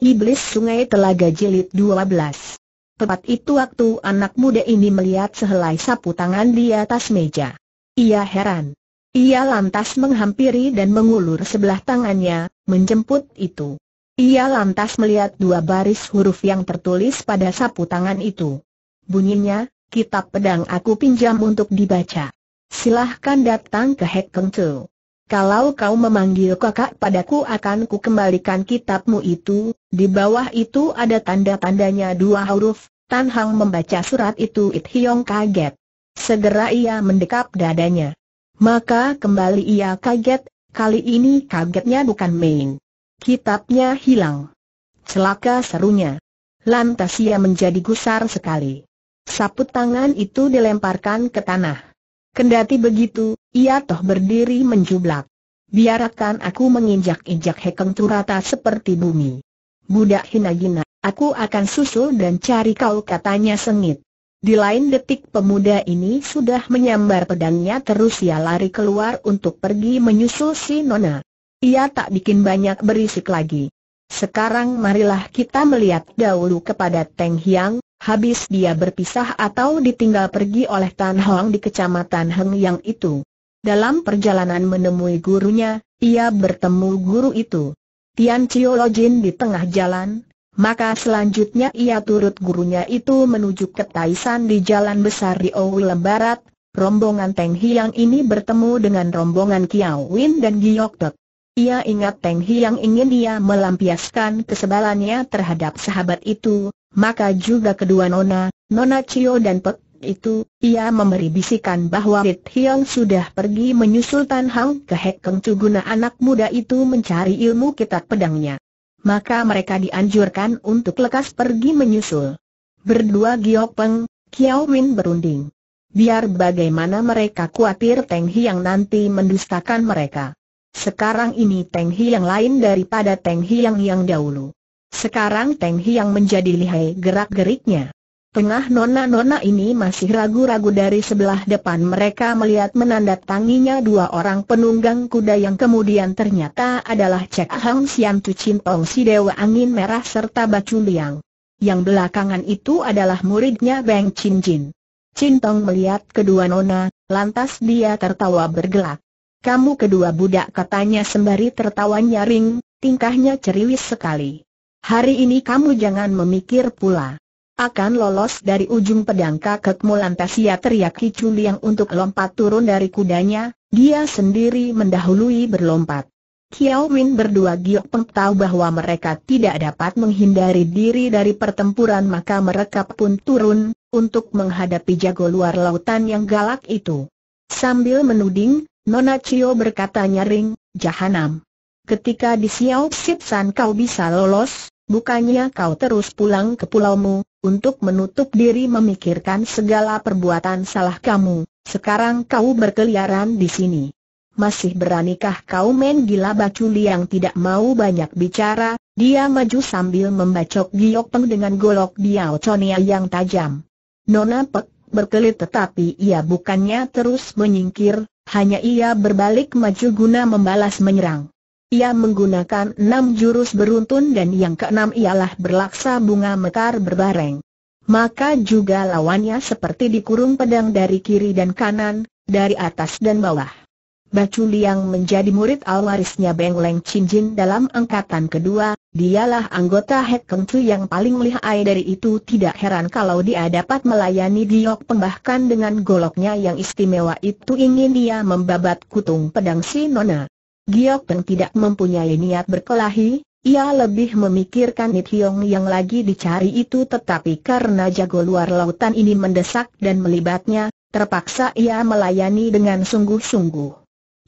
Iblis Sungai Telaga Jilid 12. Tepat itu waktu anak muda ini melihat sehelai sapu tangan di atas meja. Ia heran. Ia lantas menghampiri dan mengulur sebelah tangannya, menjemput itu. Ia lantas melihat dua baris huruf yang tertulis pada sapu tangan itu. Bunyinya, kitab pedang aku pinjam untuk dibaca. Silahkan datang ke Hek Keng kalau kau memanggil kakak padaku akan ku kembalikan kitabmu itu, di bawah itu ada tanda-tandanya dua huruf, Tan Hang membaca surat itu It Hiong kaget. Segera ia mendekap dadanya. Maka kembali ia kaget, kali ini kagetnya bukan main. Kitabnya hilang. Celaka serunya. Lantas ia menjadi gusar sekali. Saput tangan itu dilemparkan ke tanah. Kendati begitu, ia toh berdiri menjublak. Biarkan aku menginjak-injak Hekeng Turata seperti bumi. Budak hina-hina, aku akan susul dan cari kau katanya sengit. Di lain detik pemuda ini sudah menyambar pedangnya terus ia lari keluar untuk pergi menyusul si Nona. Ia tak bikin banyak berisik lagi. Sekarang marilah kita melihat dahulu kepada Teng Hiang, habis dia berpisah atau ditinggal pergi oleh Tan Hong di kecamatan Heng Yang itu. Dalam perjalanan menemui gurunya, ia bertemu guru itu. Tian Lo Jin di tengah jalan, maka selanjutnya ia turut gurunya itu menuju ke Taisan di jalan besar di Oulam Barat, rombongan Teng Hiang ini bertemu dengan rombongan Kiao Win dan Giok Tok. Ia ingat Peng yang ingin dia melampiaskan kesebalannya terhadap sahabat itu, maka juga kedua nona, nona Cio dan Pek itu, ia memberi bisikan bahwa Rit Hiong sudah pergi menyusul Tan Hang ke Hek Keng Cuguna anak muda itu mencari ilmu kitab pedangnya. Maka mereka dianjurkan untuk lekas pergi menyusul. Berdua Giok Peng, Kiao Min berunding. Biar bagaimana mereka khawatir Teng Hiang nanti mendustakan mereka. Sekarang ini Teng yang lain daripada Teng Hiang yang dahulu. Sekarang Teng yang menjadi lihai gerak-geriknya. Tengah nona-nona ini masih ragu-ragu dari sebelah depan mereka melihat menandatanginya dua orang penunggang kuda yang kemudian ternyata adalah Cek Hang Sian Tu Chin Tong Si Dewa Angin Merah serta Bacu Liang. Yang belakangan itu adalah muridnya Beng Chin Jin. Chin Tong melihat kedua nona, lantas dia tertawa bergelak. Kamu kedua budak katanya sembari tertawa nyaring, tingkahnya ceriwis sekali. Hari ini kamu jangan memikir pula. Akan lolos dari ujung pedang kakekmu lantas ia teriak Kicu Liang untuk lompat turun dari kudanya, dia sendiri mendahului berlompat. Kiao Win berdua Giok Peng tahu bahwa mereka tidak dapat menghindari diri dari pertempuran maka mereka pun turun, untuk menghadapi jago luar lautan yang galak itu. Sambil menuding, Nona Cio berkata nyaring, jahanam. Ketika di Xiao San kau bisa lolos, bukannya kau terus pulang ke pulaumu, untuk menutup diri memikirkan segala perbuatan salah kamu, sekarang kau berkeliaran di sini. Masih beranikah kau main gila baculi yang tidak mau banyak bicara, dia maju sambil membacok giok peng dengan golok diau Chonia yang tajam. Nona Pek berkelit tetapi ia bukannya terus menyingkir, hanya ia berbalik maju guna membalas menyerang. Ia menggunakan enam jurus beruntun dan yang keenam ialah berlaksa bunga mekar berbareng. Maka juga lawannya seperti dikurung pedang dari kiri dan kanan, dari atas dan bawah. Bacu Liang menjadi murid alwarisnya Beng Leng Chin Jin dalam angkatan kedua, dialah anggota Hek Keng Chu yang paling lihai dari itu tidak heran kalau dia dapat melayani Diok pembahkan dengan goloknya yang istimewa itu ingin dia membabat kutung pedang si Nona. Giok Peng tidak mempunyai niat berkelahi, ia lebih memikirkan Nithiong yang lagi dicari itu tetapi karena jago luar lautan ini mendesak dan melibatnya, terpaksa ia melayani dengan sungguh-sungguh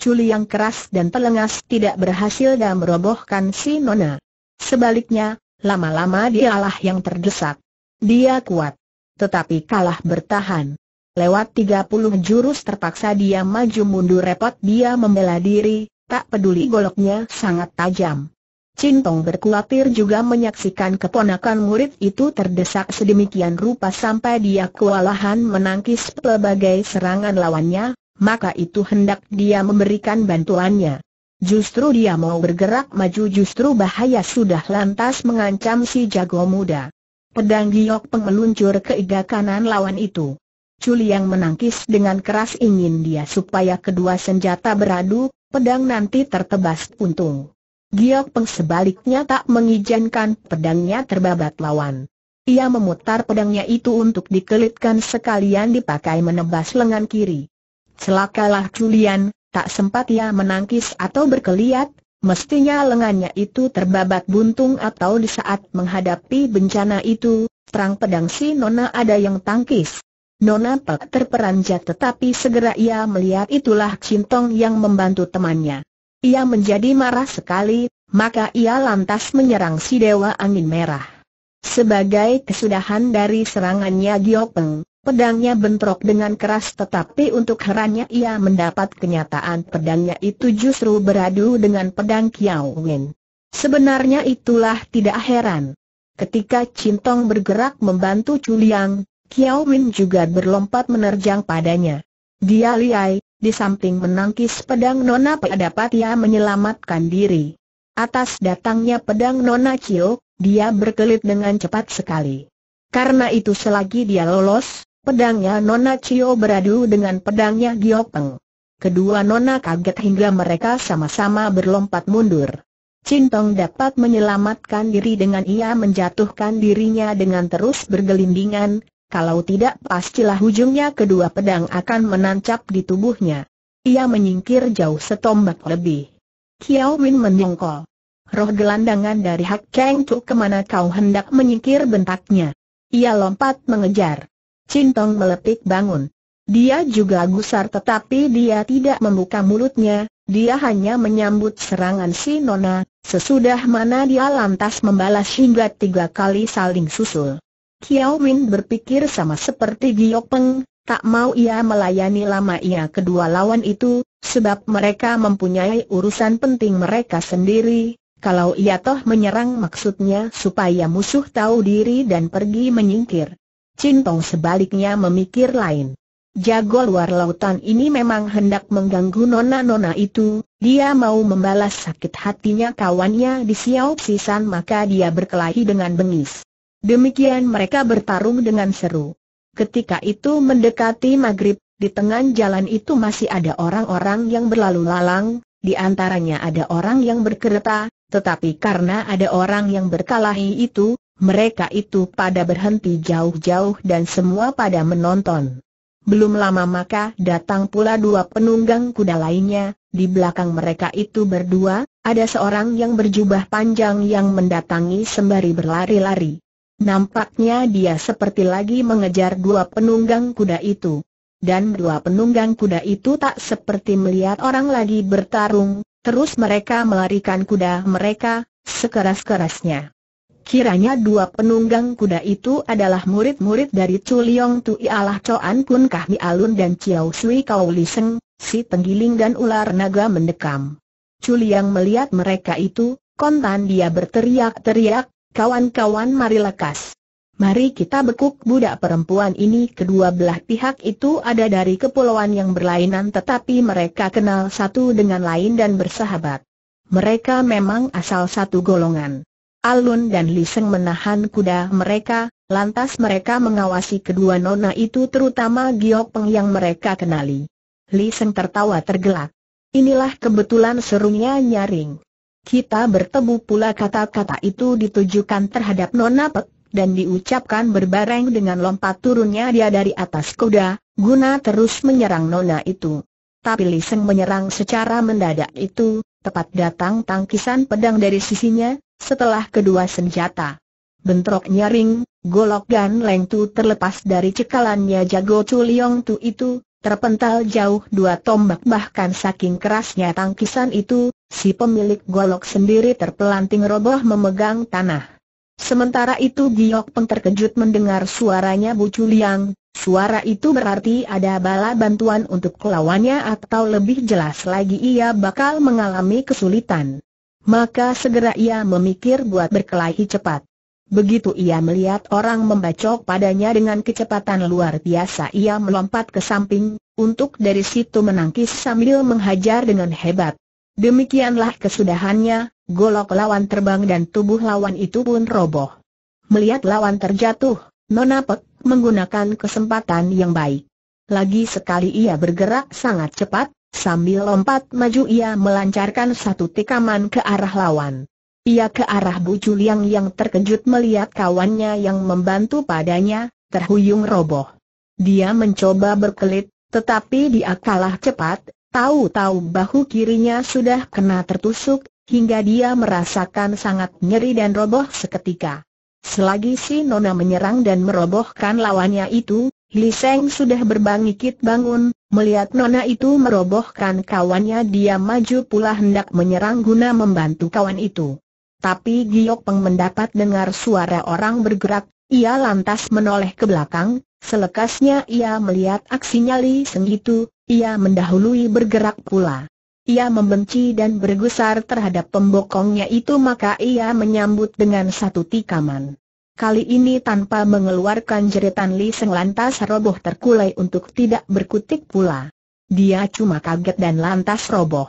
culi yang keras dan telengas tidak berhasil dan merobohkan si Nona. Sebaliknya, lama-lama dialah yang terdesak. Dia kuat. Tetapi kalah bertahan. Lewat 30 jurus terpaksa dia maju mundur repot dia membela diri, tak peduli goloknya sangat tajam. Cintong berkuatir juga menyaksikan keponakan murid itu terdesak sedemikian rupa sampai dia kewalahan menangkis pelbagai serangan lawannya, maka itu hendak dia memberikan bantuannya. Justru dia mau bergerak maju justru bahaya sudah lantas mengancam si jago muda. Pedang giok pengeluncur ke iga kanan lawan itu. Culi yang menangkis dengan keras ingin dia supaya kedua senjata beradu, pedang nanti tertebas untung. Giok Peng sebaliknya tak mengizinkan pedangnya terbabat lawan. Ia memutar pedangnya itu untuk dikelitkan sekalian dipakai menebas lengan kiri. Celakalah Julian, tak sempat ia menangkis atau berkeliat, mestinya lengannya itu terbabat buntung atau di saat menghadapi bencana itu, terang pedang si Nona ada yang tangkis. Nona tak terperanjat tetapi segera ia melihat itulah Cintong yang membantu temannya. Ia menjadi marah sekali, maka ia lantas menyerang si Dewa Angin Merah. Sebagai kesudahan dari serangannya Giopeng, Pedangnya bentrok dengan keras tetapi untuk herannya ia mendapat kenyataan pedangnya itu justru beradu dengan pedang Kiao Wen. Sebenarnya itulah tidak heran. Ketika Cintong bergerak membantu Chuliang, Kiao Wen juga berlompat menerjang padanya. Dia liai, di samping menangkis pedang Nona dapat ia menyelamatkan diri. Atas datangnya pedang Nona Cio, dia berkelit dengan cepat sekali. Karena itu selagi dia lolos, Pedangnya Nona Cio beradu dengan pedangnya Giok Peng. Kedua Nona kaget hingga mereka sama-sama berlompat mundur. Cintong dapat menyelamatkan diri dengan ia menjatuhkan dirinya dengan terus bergelindingan, kalau tidak pastilah ujungnya kedua pedang akan menancap di tubuhnya. Ia menyingkir jauh setombak lebih. Kiao Win menyongkol. Roh gelandangan dari Hak Cheng Chu kemana kau hendak menyingkir bentaknya. Ia lompat mengejar. Cintong melepik bangun. Dia juga gusar tetapi dia tidak membuka mulutnya, dia hanya menyambut serangan si Nona, sesudah mana dia lantas membalas hingga tiga kali saling susul. Kiao Win berpikir sama seperti Giyok Peng, tak mau ia melayani lama ia kedua lawan itu, sebab mereka mempunyai urusan penting mereka sendiri, kalau ia toh menyerang maksudnya supaya musuh tahu diri dan pergi menyingkir. Cintong sebaliknya memikir lain. Jago luar lautan ini memang hendak mengganggu nona-nona itu, dia mau membalas sakit hatinya kawannya di Xiao Sisan maka dia berkelahi dengan bengis. Demikian mereka bertarung dengan seru. Ketika itu mendekati maghrib, di tengah jalan itu masih ada orang-orang yang berlalu lalang, di antaranya ada orang yang berkereta, tetapi karena ada orang yang berkelahi itu, mereka itu pada berhenti jauh-jauh dan semua pada menonton. Belum lama maka datang pula dua penunggang kuda lainnya, di belakang mereka itu berdua, ada seorang yang berjubah panjang yang mendatangi sembari berlari-lari. Nampaknya dia seperti lagi mengejar dua penunggang kuda itu. Dan dua penunggang kuda itu tak seperti melihat orang lagi bertarung, terus mereka melarikan kuda mereka, sekeras-kerasnya. Kiranya dua penunggang kuda itu adalah murid-murid dari Chuliong Liong Tu ialah Coan Pun Kah Alun dan Chiao Sui Kau Li si penggiling dan ular naga mendekam. Chuliong melihat mereka itu, kontan dia berteriak-teriak, kawan-kawan mari lekas. Mari kita bekuk budak perempuan ini kedua belah pihak itu ada dari kepulauan yang berlainan tetapi mereka kenal satu dengan lain dan bersahabat. Mereka memang asal satu golongan. Alun dan Liseng menahan kuda mereka, lantas mereka mengawasi kedua nona itu terutama Giok Peng yang mereka kenali. Liseng tertawa tergelak. Inilah kebetulan serunya nyaring. Kita bertemu pula kata-kata itu ditujukan terhadap Nona Pek, dan diucapkan berbareng dengan lompat turunnya dia dari atas kuda, guna terus menyerang Nona itu. Tapi Liseng menyerang secara mendadak itu, tepat datang tangkisan pedang dari sisinya, setelah kedua senjata. Bentrok nyaring, golok Gan Leng Tu terlepas dari cekalannya jago Chu Liong Tu itu, terpental jauh dua tombak bahkan saking kerasnya tangkisan itu, si pemilik golok sendiri terpelanting roboh memegang tanah. Sementara itu Giok Peng terkejut mendengar suaranya Bu Chu Liang, suara itu berarti ada bala bantuan untuk lawannya atau lebih jelas lagi ia bakal mengalami kesulitan. Maka segera ia memikir buat berkelahi cepat. Begitu ia melihat orang membacok padanya dengan kecepatan luar biasa ia melompat ke samping, untuk dari situ menangkis sambil menghajar dengan hebat. Demikianlah kesudahannya, golok lawan terbang dan tubuh lawan itu pun roboh. Melihat lawan terjatuh, Nona menggunakan kesempatan yang baik. Lagi sekali ia bergerak sangat cepat, Sambil lompat maju ia melancarkan satu tikaman ke arah lawan. Ia ke arah Bu Juliang yang terkejut melihat kawannya yang membantu padanya, terhuyung roboh. Dia mencoba berkelit, tetapi dia kalah cepat, tahu-tahu bahu kirinya sudah kena tertusuk, hingga dia merasakan sangat nyeri dan roboh seketika. Selagi si Nona menyerang dan merobohkan lawannya itu, Li Seng sudah berbangkit bangun, melihat Nona itu merobohkan kawannya dia maju pula hendak menyerang guna membantu kawan itu. Tapi Giok Peng mendapat dengar suara orang bergerak, ia lantas menoleh ke belakang, selekasnya ia melihat aksinya Li Seng itu, ia mendahului bergerak pula. Ia membenci dan bergusar terhadap pembokongnya itu maka ia menyambut dengan satu tikaman. Kali ini tanpa mengeluarkan jeritan Li Seng lantas roboh terkulai untuk tidak berkutik pula. Dia cuma kaget dan lantas roboh.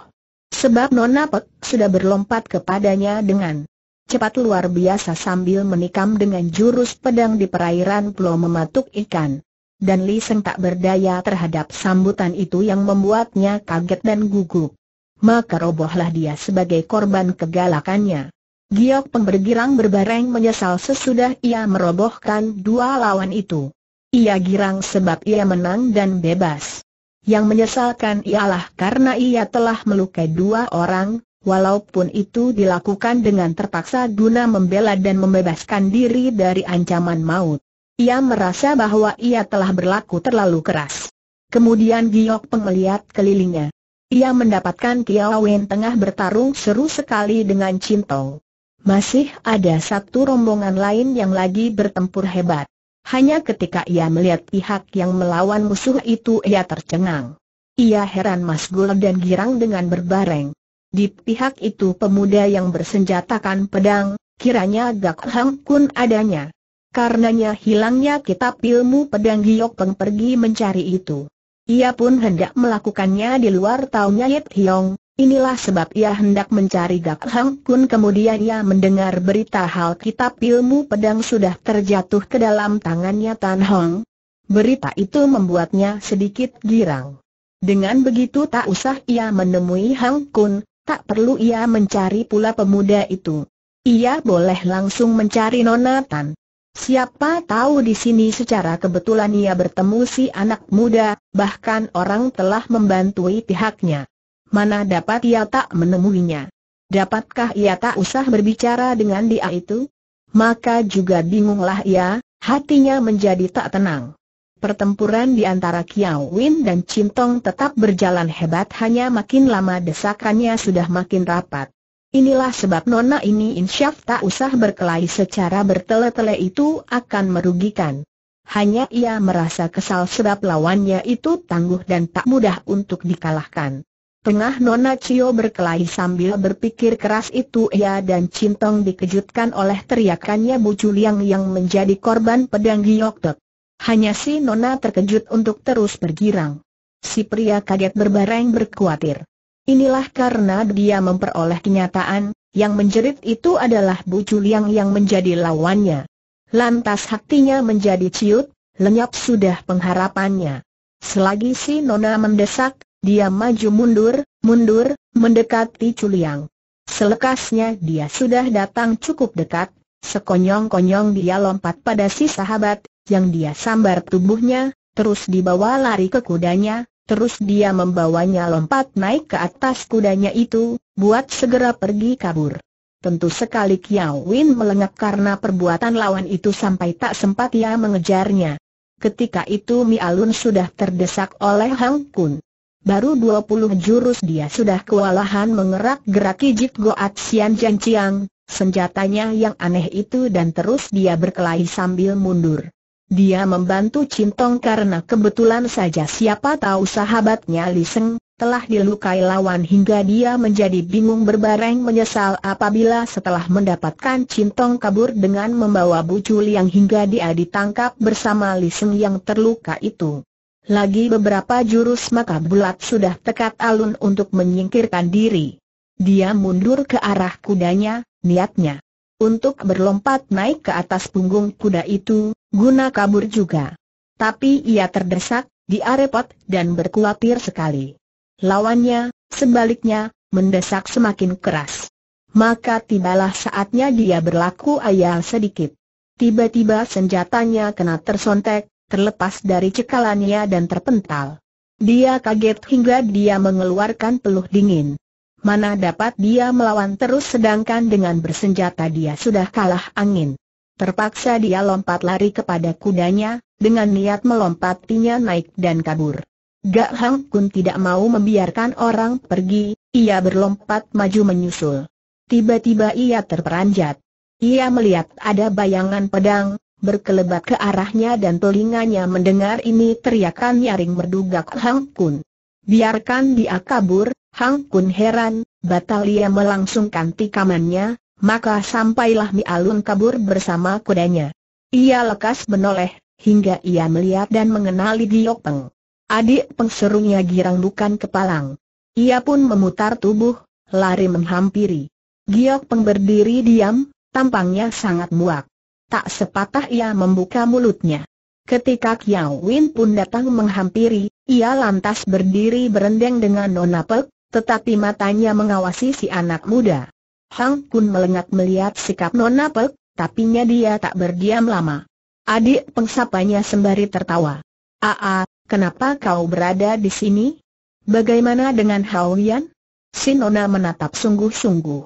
Sebab Nona Pek sudah berlompat kepadanya dengan cepat luar biasa sambil menikam dengan jurus pedang di perairan pulau mematuk ikan. Dan Li Seng tak berdaya terhadap sambutan itu yang membuatnya kaget dan gugup. Maka robohlah dia sebagai korban kegalakannya. Giok pembergirang berbareng menyesal sesudah ia merobohkan dua lawan itu. Ia girang sebab ia menang dan bebas. Yang menyesalkan ialah karena ia telah melukai dua orang, walaupun itu dilakukan dengan terpaksa guna membela dan membebaskan diri dari ancaman maut. Ia merasa bahwa ia telah berlaku terlalu keras. Kemudian Giok melihat kelilingnya. Ia mendapatkan Kiawen tengah bertarung seru sekali dengan Cinto. Masih ada satu rombongan lain yang lagi bertempur hebat. Hanya ketika ia melihat pihak yang melawan musuh itu ia tercengang. Ia heran masgul dan girang dengan berbareng. Di pihak itu pemuda yang bersenjatakan pedang, kiranya Gak Hang Kun adanya. Karenanya hilangnya kitab ilmu pedang Giyok Peng pergi mencari itu. Ia pun hendak melakukannya di luar taunya Nyayet Hiong, Inilah sebab ia hendak mencari Gak Hang Kun kemudian ia mendengar berita hal kitab ilmu pedang sudah terjatuh ke dalam tangannya Tan Hong. Berita itu membuatnya sedikit girang. Dengan begitu tak usah ia menemui Hang Kun, tak perlu ia mencari pula pemuda itu. Ia boleh langsung mencari Nona Tan. Siapa tahu di sini secara kebetulan ia bertemu si anak muda, bahkan orang telah membantui pihaknya mana dapat ia tak menemuinya. Dapatkah ia tak usah berbicara dengan dia itu? Maka juga bingunglah ia, hatinya menjadi tak tenang. Pertempuran di antara Kiao Win dan Cintong tetap berjalan hebat hanya makin lama desakannya sudah makin rapat. Inilah sebab nona ini insyaf tak usah berkelahi secara bertele-tele itu akan merugikan. Hanya ia merasa kesal sebab lawannya itu tangguh dan tak mudah untuk dikalahkan. Tengah Nona Cio berkelahi sambil berpikir keras itu ia dan Cintong dikejutkan oleh teriakannya Bu Juliang yang menjadi korban pedang Gioktok. Hanya si Nona terkejut untuk terus bergirang. Si pria kaget berbareng berkuatir. Inilah karena dia memperoleh kenyataan, yang menjerit itu adalah Bu Juliang yang menjadi lawannya. Lantas hatinya menjadi ciut, lenyap sudah pengharapannya. Selagi si Nona mendesak, dia maju mundur, mundur, mendekati Culiang. Selekasnya dia sudah datang cukup dekat, sekonyong-konyong dia lompat pada si sahabat, yang dia sambar tubuhnya, terus dibawa lari ke kudanya, terus dia membawanya lompat naik ke atas kudanya itu, buat segera pergi kabur. Tentu sekali Kiao Win melengak karena perbuatan lawan itu sampai tak sempat ia mengejarnya. Ketika itu Mi Alun sudah terdesak oleh Hang Kun. Baru 20 jurus dia sudah kewalahan mengerak gerak Jit Goat Sian Jan Chiang, senjatanya yang aneh itu dan terus dia berkelahi sambil mundur. Dia membantu Cintong karena kebetulan saja siapa tahu sahabatnya Liseng telah dilukai lawan hingga dia menjadi bingung berbareng menyesal apabila setelah mendapatkan Cintong kabur dengan membawa bucu yang hingga dia ditangkap bersama Liseng yang terluka itu. Lagi beberapa jurus maka bulat sudah tekat alun untuk menyingkirkan diri. Dia mundur ke arah kudanya, niatnya. Untuk berlompat naik ke atas punggung kuda itu, guna kabur juga. Tapi ia terdesak, diarepot dan berkulatir sekali. Lawannya, sebaliknya, mendesak semakin keras. Maka tibalah saatnya dia berlaku ayal sedikit. Tiba-tiba senjatanya kena tersontek, terlepas dari cekalannya dan terpental. Dia kaget hingga dia mengeluarkan peluh dingin. Mana dapat dia melawan terus sedangkan dengan bersenjata dia sudah kalah angin. Terpaksa dia lompat lari kepada kudanya, dengan niat melompatinya naik dan kabur. Gak Hang Kun tidak mau membiarkan orang pergi, ia berlompat maju menyusul. Tiba-tiba ia terperanjat. Ia melihat ada bayangan pedang, berkelebat ke arahnya dan telinganya mendengar ini teriakan nyaring merdugak Hang Kun. Biarkan dia kabur, Hang Kun heran, batal ia melangsungkan tikamannya, maka sampailah Mi Alun kabur bersama kudanya. Ia lekas menoleh, hingga ia melihat dan mengenali Giok Peng. Adik pengserunya girang bukan kepalang. Ia pun memutar tubuh, lari menghampiri. Giok Peng berdiri diam, tampangnya sangat muak tak sepatah ia membuka mulutnya. Ketika Kiao Win pun datang menghampiri, ia lantas berdiri berendeng dengan Nona Pek, tetapi matanya mengawasi si anak muda. Hang Kun melengat melihat sikap Nona Pek, tapi dia tak berdiam lama. Adik pengsapanya sembari tertawa. Aa, kenapa kau berada di sini? Bagaimana dengan Hao Yan? Si Nona menatap sungguh-sungguh.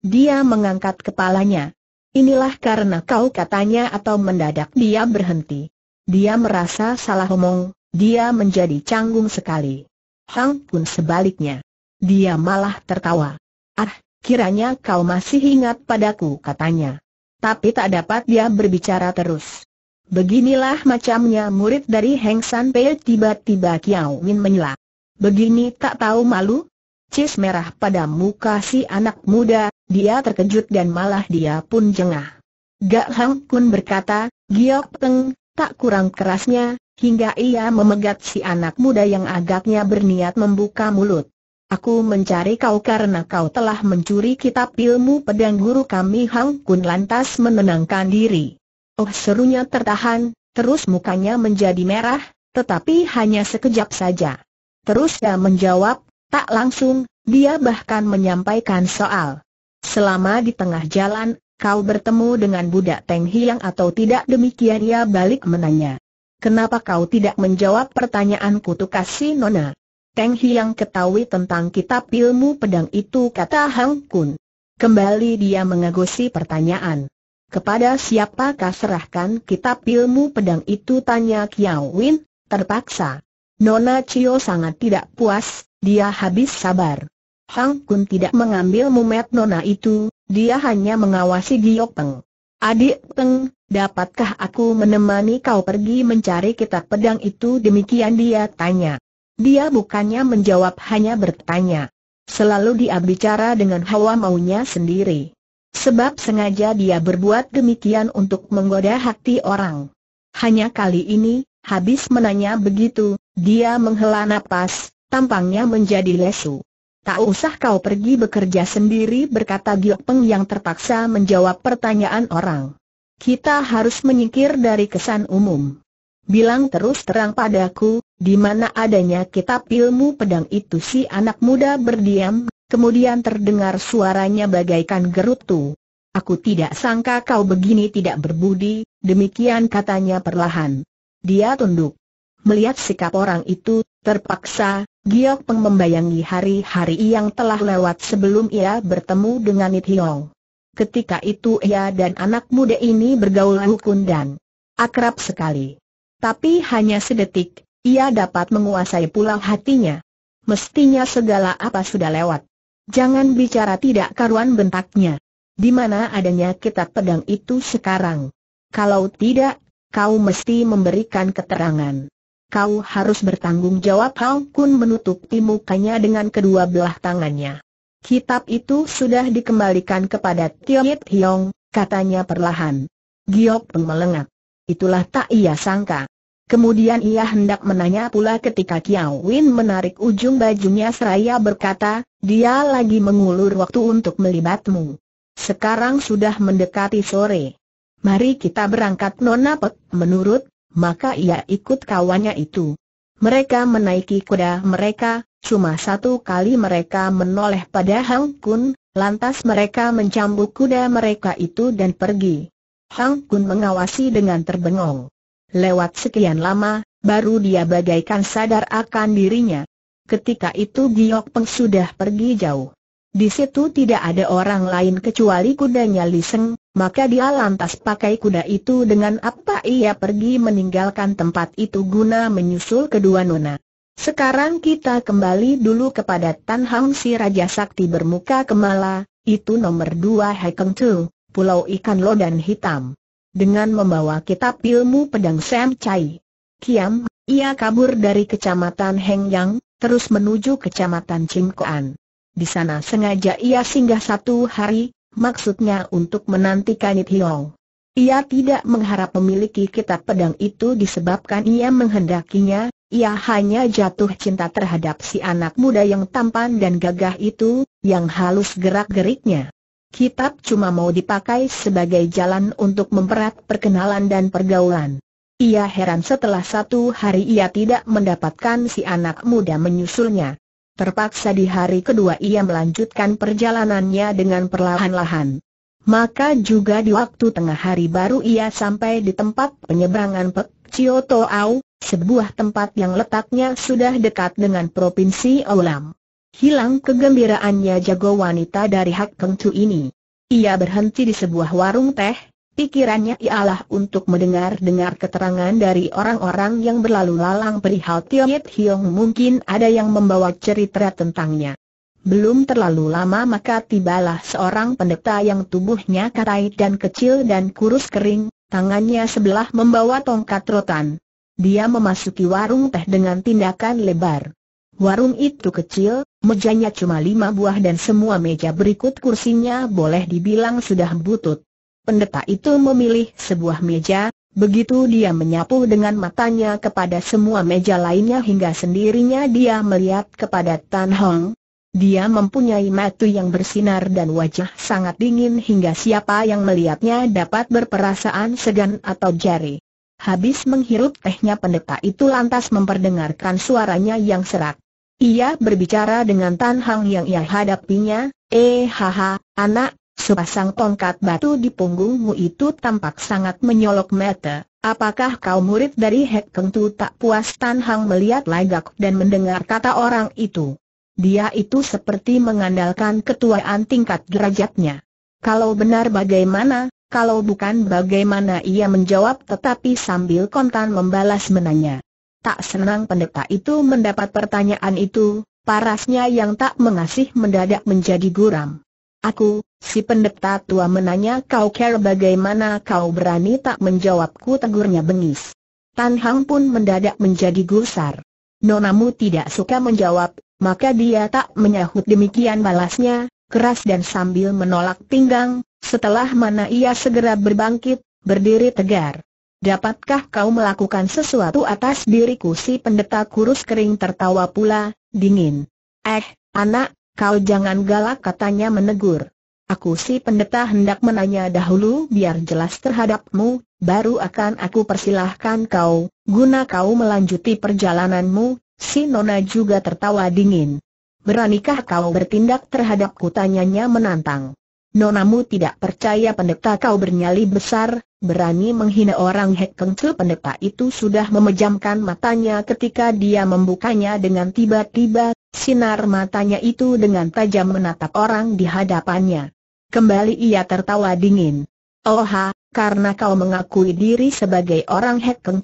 Dia mengangkat kepalanya, Inilah karena kau katanya atau mendadak dia berhenti. Dia merasa salah omong, dia menjadi canggung sekali. Hang pun sebaliknya. Dia malah tertawa. Ah, kiranya kau masih ingat padaku katanya. Tapi tak dapat dia berbicara terus. Beginilah macamnya murid dari Heng San Pei tiba-tiba Kiao Min menyela. Begini tak tahu malu, cis merah pada muka si anak muda, dia terkejut dan malah dia pun jengah. Gak Hang Kun berkata, Giok Teng, tak kurang kerasnya, hingga ia memegat si anak muda yang agaknya berniat membuka mulut. Aku mencari kau karena kau telah mencuri kitab ilmu pedang guru kami Hang Kun lantas menenangkan diri. Oh serunya tertahan, terus mukanya menjadi merah, tetapi hanya sekejap saja. Terus dia menjawab, Tak langsung, dia bahkan menyampaikan soal. Selama di tengah jalan, kau bertemu dengan budak Teng Hiang atau tidak demikian ia balik menanya. Kenapa kau tidak menjawab pertanyaanku tukasi nona? Teng Hiang ketahui tentang kitab ilmu pedang itu kata Hang Kun. Kembali dia mengagosi pertanyaan. Kepada siapakah serahkan kitab ilmu pedang itu tanya Kiao Win, terpaksa. Nona Cio sangat tidak puas, dia habis sabar. Hang Kun tidak mengambil mumet Nona itu, dia hanya mengawasi Giok Peng. Adik Peng, dapatkah aku menemani kau pergi mencari kitab pedang itu demikian dia tanya. Dia bukannya menjawab hanya bertanya. Selalu dia bicara dengan hawa maunya sendiri. Sebab sengaja dia berbuat demikian untuk menggoda hati orang. Hanya kali ini, Habis menanya begitu, dia menghela nafas, tampangnya menjadi lesu. Tak usah kau pergi bekerja sendiri berkata Giok Peng yang terpaksa menjawab pertanyaan orang. Kita harus menyingkir dari kesan umum. Bilang terus terang padaku, di mana adanya kitab ilmu pedang itu si anak muda berdiam, kemudian terdengar suaranya bagaikan gerutu. Aku tidak sangka kau begini tidak berbudi, demikian katanya perlahan. Dia tunduk. Melihat sikap orang itu, terpaksa, Giok Peng membayangi hari-hari yang telah lewat sebelum ia bertemu dengan It Hiong. Ketika itu ia dan anak muda ini bergaul hukun dan akrab sekali. Tapi hanya sedetik, ia dapat menguasai pula hatinya. Mestinya segala apa sudah lewat. Jangan bicara tidak karuan bentaknya. Di mana adanya kitab pedang itu sekarang? Kalau tidak, kau mesti memberikan keterangan. Kau harus bertanggung jawab Hao Kun menutupi mukanya dengan kedua belah tangannya. Kitab itu sudah dikembalikan kepada Yit Hiong, katanya perlahan. Giok Peng melengak. Itulah tak ia sangka. Kemudian ia hendak menanya pula ketika Kiao Win menarik ujung bajunya seraya berkata, dia lagi mengulur waktu untuk melibatmu. Sekarang sudah mendekati sore. Mari kita berangkat Nona Pek, menurut, maka ia ikut kawannya itu. Mereka menaiki kuda mereka, cuma satu kali mereka menoleh pada Hang Kun, lantas mereka mencambuk kuda mereka itu dan pergi. Hang Kun mengawasi dengan terbengong. Lewat sekian lama, baru dia bagaikan sadar akan dirinya. Ketika itu Giok Peng sudah pergi jauh. Di situ tidak ada orang lain kecuali kudanya Liseng, maka dia lantas pakai kuda itu dengan apa ia pergi meninggalkan tempat itu guna menyusul kedua nona. Sekarang kita kembali dulu kepada Tan Hang si Raja Sakti bermuka kemala, itu nomor dua Hekeng Tu, Pulau Ikan Lodan Hitam. Dengan membawa kitab ilmu pedang Sam Chai. Kiam, ia kabur dari kecamatan Hengyang, terus menuju kecamatan Koan. Di sana sengaja ia singgah satu hari, maksudnya untuk menanti Kanit Hiong. Ia tidak mengharap memiliki kitab pedang itu disebabkan ia menghendakinya, ia hanya jatuh cinta terhadap si anak muda yang tampan dan gagah itu, yang halus gerak-geriknya. Kitab cuma mau dipakai sebagai jalan untuk memperat perkenalan dan pergaulan. Ia heran setelah satu hari ia tidak mendapatkan si anak muda menyusulnya. Terpaksa di hari kedua ia melanjutkan perjalanannya dengan perlahan-lahan. Maka juga di waktu tengah hari baru ia sampai di tempat penyeberangan Pek Chio Toau, sebuah tempat yang letaknya sudah dekat dengan Provinsi Olam. Hilang kegembiraannya jago wanita dari Hak Kengcu ini. Ia berhenti di sebuah warung teh, Pikirannya ialah untuk mendengar-dengar keterangan dari orang-orang yang berlalu lalang perihal Yit Hiong mungkin ada yang membawa cerita tentangnya. Belum terlalu lama maka tibalah seorang pendeta yang tubuhnya katai dan kecil dan kurus kering, tangannya sebelah membawa tongkat rotan. Dia memasuki warung teh dengan tindakan lebar. Warung itu kecil, mejanya cuma lima buah dan semua meja berikut kursinya boleh dibilang sudah butut pendeta itu memilih sebuah meja, begitu dia menyapu dengan matanya kepada semua meja lainnya hingga sendirinya dia melihat kepada Tan Hong. Dia mempunyai mata yang bersinar dan wajah sangat dingin hingga siapa yang melihatnya dapat berperasaan segan atau jari. Habis menghirup tehnya pendeta itu lantas memperdengarkan suaranya yang serak. Ia berbicara dengan Tan Hang yang ia hadapinya, Eh haha, anak, Sepasang tongkat batu di punggungmu itu tampak sangat menyolok mata. Apakah kau murid dari Hek Keng Tu tak puas Tan Hang melihat lagak dan mendengar kata orang itu? Dia itu seperti mengandalkan ketuaan tingkat derajatnya. Kalau benar bagaimana, kalau bukan bagaimana ia menjawab tetapi sambil kontan membalas menanya. Tak senang pendeta itu mendapat pertanyaan itu, parasnya yang tak mengasih mendadak menjadi guram. Aku, si pendeta tua menanya kau care bagaimana kau berani tak menjawabku tegurnya bengis. Tan Hang pun mendadak menjadi gusar. Nonamu tidak suka menjawab, maka dia tak menyahut demikian balasnya, keras dan sambil menolak pinggang, setelah mana ia segera berbangkit, berdiri tegar. Dapatkah kau melakukan sesuatu atas diriku si pendeta kurus kering tertawa pula, dingin. Eh, anak, Kau jangan galak katanya menegur. Aku si pendeta hendak menanya dahulu biar jelas terhadapmu, baru akan aku persilahkan kau, guna kau melanjuti perjalananmu, si Nona juga tertawa dingin. Beranikah kau bertindak terhadapku tanyanya menantang. Nonamu tidak percaya pendeta kau bernyali besar, berani menghina orang Hek Kengcu pendeta itu sudah memejamkan matanya ketika dia membukanya dengan tiba-tiba Sinar matanya itu dengan tajam menatap orang di hadapannya. Kembali ia tertawa dingin. Oh karena kau mengakui diri sebagai orang Hek Keng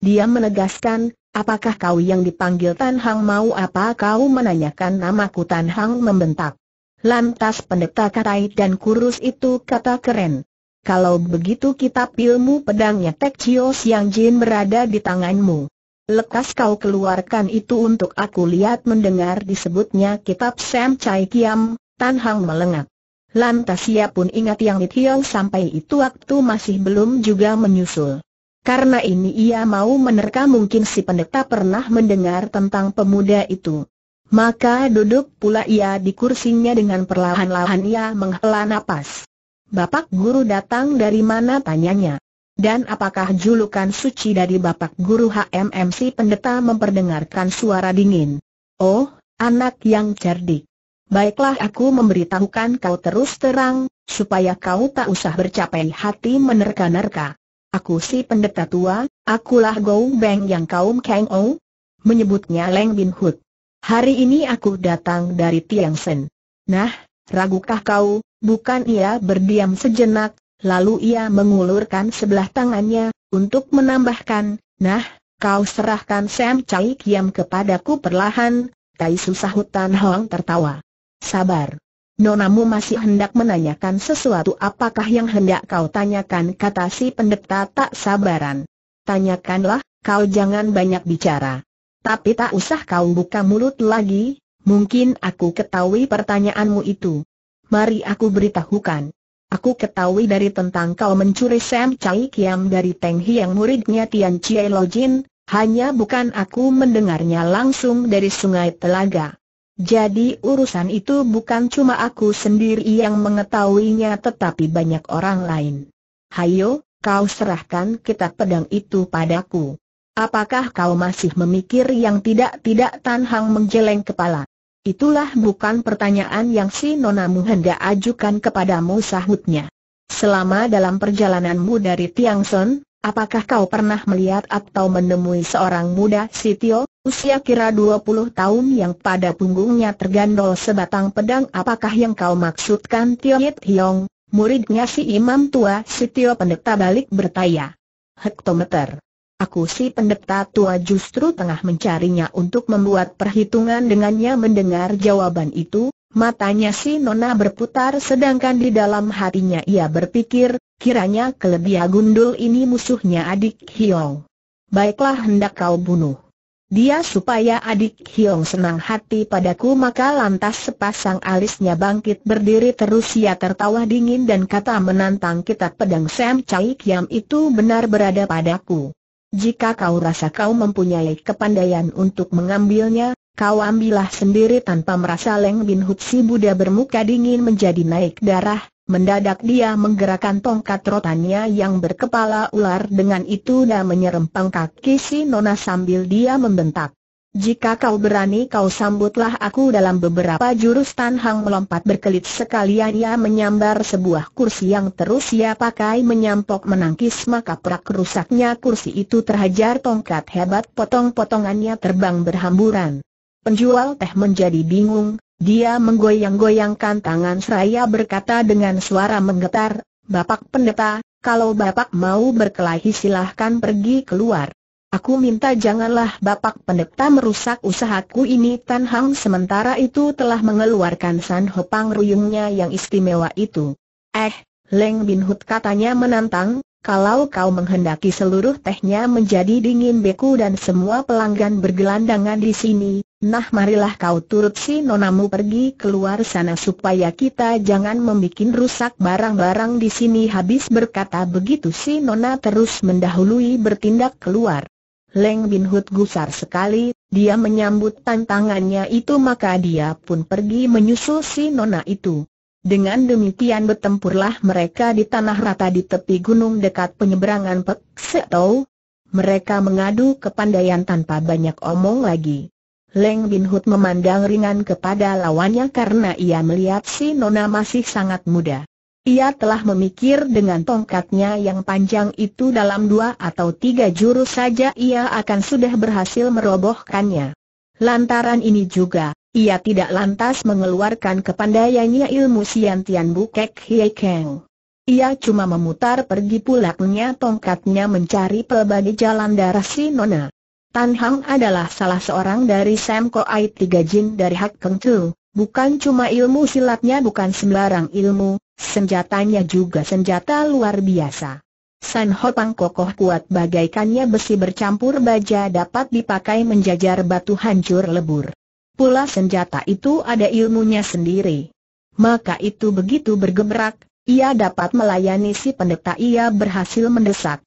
dia menegaskan, apakah kau yang dipanggil Tan Hang mau apa kau menanyakan namaku Tan Hang membentak. Lantas pendeta katai dan kurus itu kata keren. Kalau begitu kitab ilmu pedangnya Tek Chios Yang Jin berada di tanganmu. Lekas kau keluarkan itu untuk aku lihat mendengar disebutnya kitab Sam Chai Kiam, Tan Hang melengak. Lantas ia pun ingat yang Hiong sampai itu waktu masih belum juga menyusul. Karena ini ia mau menerka mungkin si pendeta pernah mendengar tentang pemuda itu. Maka duduk pula ia di kursinya dengan perlahan-lahan ia menghela napas. Bapak guru datang dari mana tanyanya. Dan apakah julukan suci dari Bapak Guru HMMC pendeta memperdengarkan suara dingin? Oh, anak yang cerdik. Baiklah aku memberitahukan kau terus terang, supaya kau tak usah bercapai hati menerka-nerka. Aku si pendeta tua, akulah Gou Beng yang kaum Kang O, Menyebutnya Leng Bin hud. Hari ini aku datang dari Tiang Sen. Nah, ragukah kau, bukan ia berdiam sejenak, Lalu ia mengulurkan sebelah tangannya, untuk menambahkan, Nah, kau serahkan Sam Chai Kiam kepadaku perlahan, Tai Susah Hutan Hong tertawa. Sabar. Nonamu masih hendak menanyakan sesuatu apakah yang hendak kau tanyakan kata si pendeta tak sabaran. Tanyakanlah, kau jangan banyak bicara. Tapi tak usah kau buka mulut lagi, mungkin aku ketahui pertanyaanmu itu. Mari aku beritahukan. Aku ketahui dari tentang kau mencuri Sam Chai Kiam dari Teng Hiang muridnya Tian Chie Lo Jin, hanya bukan aku mendengarnya langsung dari sungai Telaga. Jadi urusan itu bukan cuma aku sendiri yang mengetahuinya tetapi banyak orang lain. Hayo, kau serahkan kitab pedang itu padaku. Apakah kau masih memikir yang tidak-tidak Tan Hang menjeleng kepala? Itulah bukan pertanyaan yang si nonamu hendak ajukan kepadamu sahutnya. Selama dalam perjalananmu dari Tiangson, apakah kau pernah melihat atau menemui seorang muda Sitio, usia kira 20 tahun yang pada punggungnya tergandol sebatang pedang apakah yang kau maksudkan Tio Yit Hiong, muridnya si imam tua Sitio pendeta balik bertanya. Hektometer Aku si pendeta tua justru tengah mencarinya untuk membuat perhitungan dengannya mendengar jawaban itu, matanya si nona berputar sedangkan di dalam hatinya ia berpikir, kiranya kelebihan gundul ini musuhnya adik Hiong. Baiklah hendak kau bunuh. Dia supaya adik Hiong senang hati padaku maka lantas sepasang alisnya bangkit berdiri terus ia tertawa dingin dan kata menantang kitab pedang Sam Chai Kiam itu benar berada padaku. Jika kau rasa kau mempunyai kepandaian untuk mengambilnya, kau ambillah sendiri tanpa merasa Leng Bin Hut si Buddha bermuka dingin menjadi naik darah, mendadak dia menggerakkan tongkat rotannya yang berkepala ular dengan itu dan menyerempang kaki si Nona sambil dia membentak. Jika kau berani kau sambutlah aku dalam beberapa jurus Tan Hang melompat berkelit sekalian ia menyambar sebuah kursi yang terus ia pakai menyampok menangkis maka perak rusaknya kursi itu terhajar tongkat hebat potong-potongannya terbang berhamburan. Penjual teh menjadi bingung, dia menggoyang-goyangkan tangan seraya berkata dengan suara menggetar, Bapak pendeta, kalau bapak mau berkelahi silahkan pergi keluar. Aku minta janganlah Bapak Pendeta merusak usahaku ini Tan Hang sementara itu telah mengeluarkan San Hopang ruyungnya yang istimewa itu. Eh, Leng Bin Hut katanya menantang, kalau kau menghendaki seluruh tehnya menjadi dingin beku dan semua pelanggan bergelandangan di sini, nah marilah kau turut si nonamu pergi keluar sana supaya kita jangan membuat rusak barang-barang di sini habis berkata begitu si nona terus mendahului bertindak keluar. Leng Bin Hud gusar sekali, dia menyambut tantangannya itu maka dia pun pergi menyusul si nona itu. Dengan demikian bertempurlah mereka di tanah rata di tepi gunung dekat penyeberangan Pek Mereka mengadu kepandaian tanpa banyak omong lagi. Leng Bin Hud memandang ringan kepada lawannya karena ia melihat si Nona masih sangat muda. Ia telah memikir dengan tongkatnya yang panjang itu dalam dua atau tiga jurus saja ia akan sudah berhasil merobohkannya. Lantaran ini juga, ia tidak lantas mengeluarkan kepandaiannya ilmu Sian Tian Bukek Hie Keng. Ia cuma memutar pergi pulaknya tongkatnya mencari pelbagai jalan darah si Nona. Tan Hang adalah salah seorang dari Sam ait Tiga Jin dari Hak Keng Tu, bukan cuma ilmu silatnya bukan sembarang ilmu, Senjatanya juga senjata luar biasa. San Hopang kokoh kuat bagaikannya besi bercampur baja dapat dipakai menjajar batu hancur lebur. Pula senjata itu ada ilmunya sendiri. Maka itu begitu bergerak, ia dapat melayani si pendeta ia berhasil mendesak.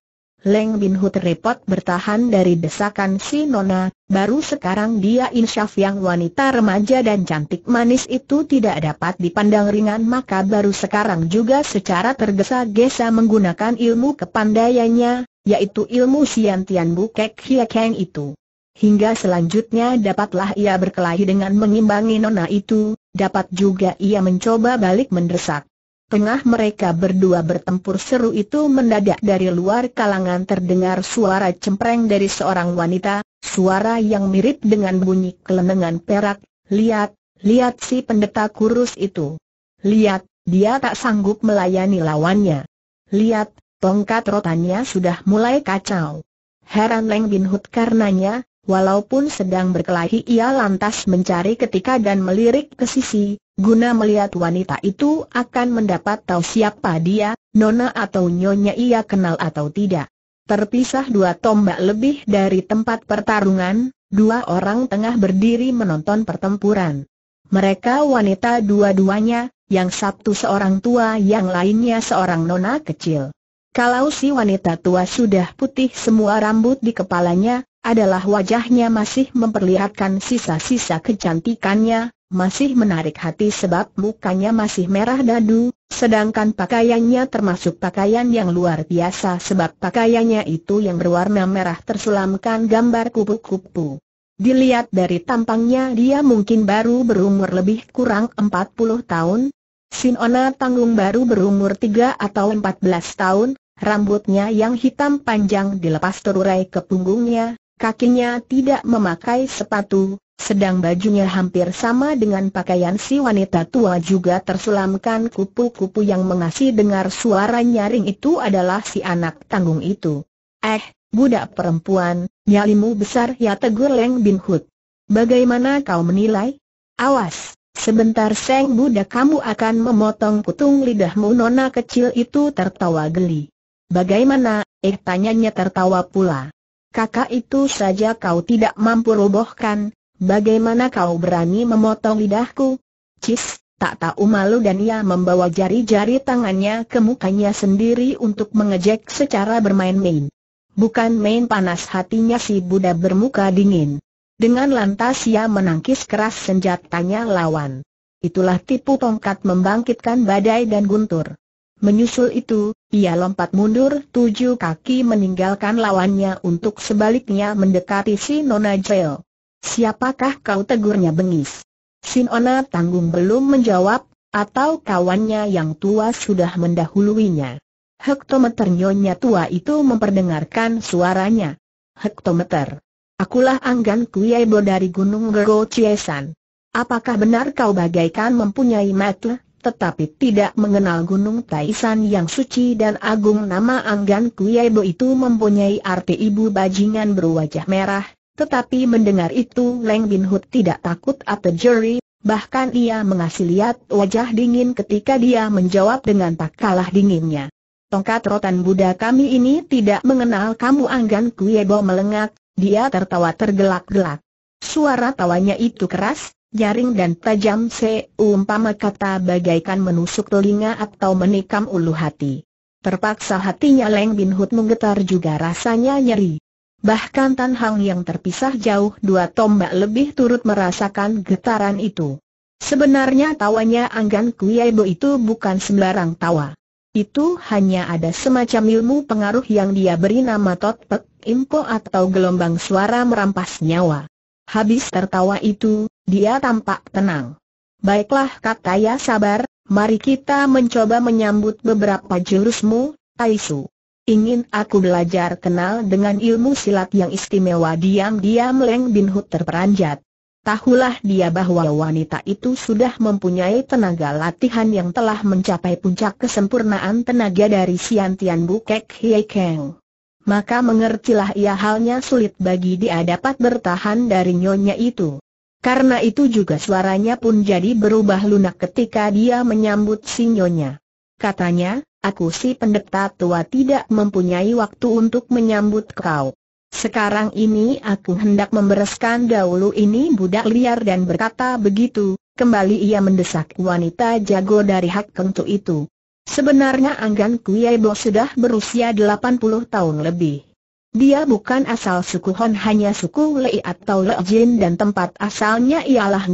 Leng Bin Hu repot bertahan dari desakan si Nona, baru sekarang dia insyaf yang wanita remaja dan cantik manis itu tidak dapat dipandang ringan maka baru sekarang juga secara tergesa-gesa menggunakan ilmu kepandaiannya, yaitu ilmu Sian Tian Kek Hia keng itu. Hingga selanjutnya dapatlah ia berkelahi dengan mengimbangi Nona itu, dapat juga ia mencoba balik mendesak. Tengah mereka berdua bertempur seru itu mendadak dari luar kalangan terdengar suara cempreng dari seorang wanita, suara yang mirip dengan bunyi kelenengan perak, lihat, lihat si pendeta kurus itu. Lihat, dia tak sanggup melayani lawannya. Lihat, tongkat rotannya sudah mulai kacau. Heran Leng Bin Hut karenanya, Walaupun sedang berkelahi ia lantas mencari ketika dan melirik ke sisi, guna melihat wanita itu akan mendapat tahu siapa dia, nona atau nyonya ia kenal atau tidak. Terpisah dua tombak lebih dari tempat pertarungan, dua orang tengah berdiri menonton pertempuran. Mereka wanita dua-duanya, yang satu seorang tua yang lainnya seorang nona kecil. Kalau si wanita tua sudah putih semua rambut di kepalanya, adalah wajahnya masih memperlihatkan sisa-sisa kecantikannya, masih menarik hati sebab mukanya masih merah dadu, sedangkan pakaiannya termasuk pakaian yang luar biasa sebab pakaiannya itu yang berwarna merah tersulamkan gambar kupu-kupu. Dilihat dari tampangnya dia mungkin baru berumur lebih kurang 40 tahun, Sinona Tanggung baru berumur 3 atau 14 tahun, Rambutnya yang hitam panjang dilepas terurai ke punggungnya, kakinya tidak memakai sepatu, sedang bajunya hampir sama dengan pakaian si wanita tua juga tersulamkan kupu-kupu yang mengasih dengar suara nyaring itu adalah si anak tanggung itu. Eh, budak perempuan, nyalimu besar ya tegur Leng Bin hud. Bagaimana kau menilai? Awas! Sebentar seng budak kamu akan memotong kutung lidahmu nona kecil itu tertawa geli. Bagaimana? Eh tanyanya tertawa pula. Kakak itu saja kau tidak mampu robohkan, bagaimana kau berani memotong lidahku? Cis, tak tahu malu dan ia membawa jari-jari tangannya ke mukanya sendiri untuk mengejek secara bermain-main. Bukan main panas hatinya si Buddha bermuka dingin. Dengan lantas ia menangkis keras senjatanya lawan. Itulah tipu tongkat membangkitkan badai dan guntur. Menyusul itu, ia lompat mundur tujuh kaki meninggalkan lawannya untuk sebaliknya mendekati si Nona Jail. Siapakah kau tegurnya bengis? Sinona tanggung belum menjawab, atau kawannya yang tua sudah mendahuluinya. Hektometer nyonya tua itu memperdengarkan suaranya. Hektometer. Akulah Anggan Kuyebo dari Gunung Gogo Ciesan. Apakah benar kau bagaikan mempunyai mata? tetapi tidak mengenal Gunung Taisan yang suci dan agung nama Anggan Kuyebo itu mempunyai arti ibu bajingan berwajah merah, tetapi mendengar itu Leng Bin tidak takut atau jeri, bahkan ia mengasih lihat wajah dingin ketika dia menjawab dengan tak kalah dinginnya. Tongkat rotan Buddha kami ini tidak mengenal kamu Anggan Kuyebo melengak, dia tertawa tergelak-gelak. Suara tawanya itu keras, Jaring dan tajam seumpama kata bagaikan menusuk telinga atau menikam ulu hati. Terpaksa hatinya Leng Bin Hut menggetar juga rasanya nyeri. Bahkan Tan Hang yang terpisah jauh dua tombak lebih turut merasakan getaran itu. Sebenarnya tawanya Anggan Kuyaibo itu bukan sembarang tawa. Itu hanya ada semacam ilmu pengaruh yang dia beri nama Tot Pek Impo atau gelombang suara merampas nyawa. Habis tertawa itu, dia tampak tenang. Baiklah kata ya sabar, mari kita mencoba menyambut beberapa jurusmu, Taisu. Ingin aku belajar kenal dengan ilmu silat yang istimewa diam-diam Leng Bin Hut terperanjat. Tahulah dia bahwa wanita itu sudah mempunyai tenaga latihan yang telah mencapai puncak kesempurnaan tenaga dari Sian Tian Bukek Hie Kang. Maka mengertilah ia halnya sulit bagi dia dapat bertahan dari nyonya itu. Karena itu juga suaranya pun jadi berubah lunak ketika dia menyambut sinyonya. Katanya, aku si pendeta tua tidak mempunyai waktu untuk menyambut kau. Sekarang ini aku hendak membereskan dahulu ini budak liar dan berkata begitu, kembali ia mendesak wanita jago dari hak kentu itu. Sebenarnya Anggan Kuyebo sudah berusia 80 tahun lebih. Dia bukan asal suku Hon hanya suku Lei atau Le Jin dan tempat asalnya ialah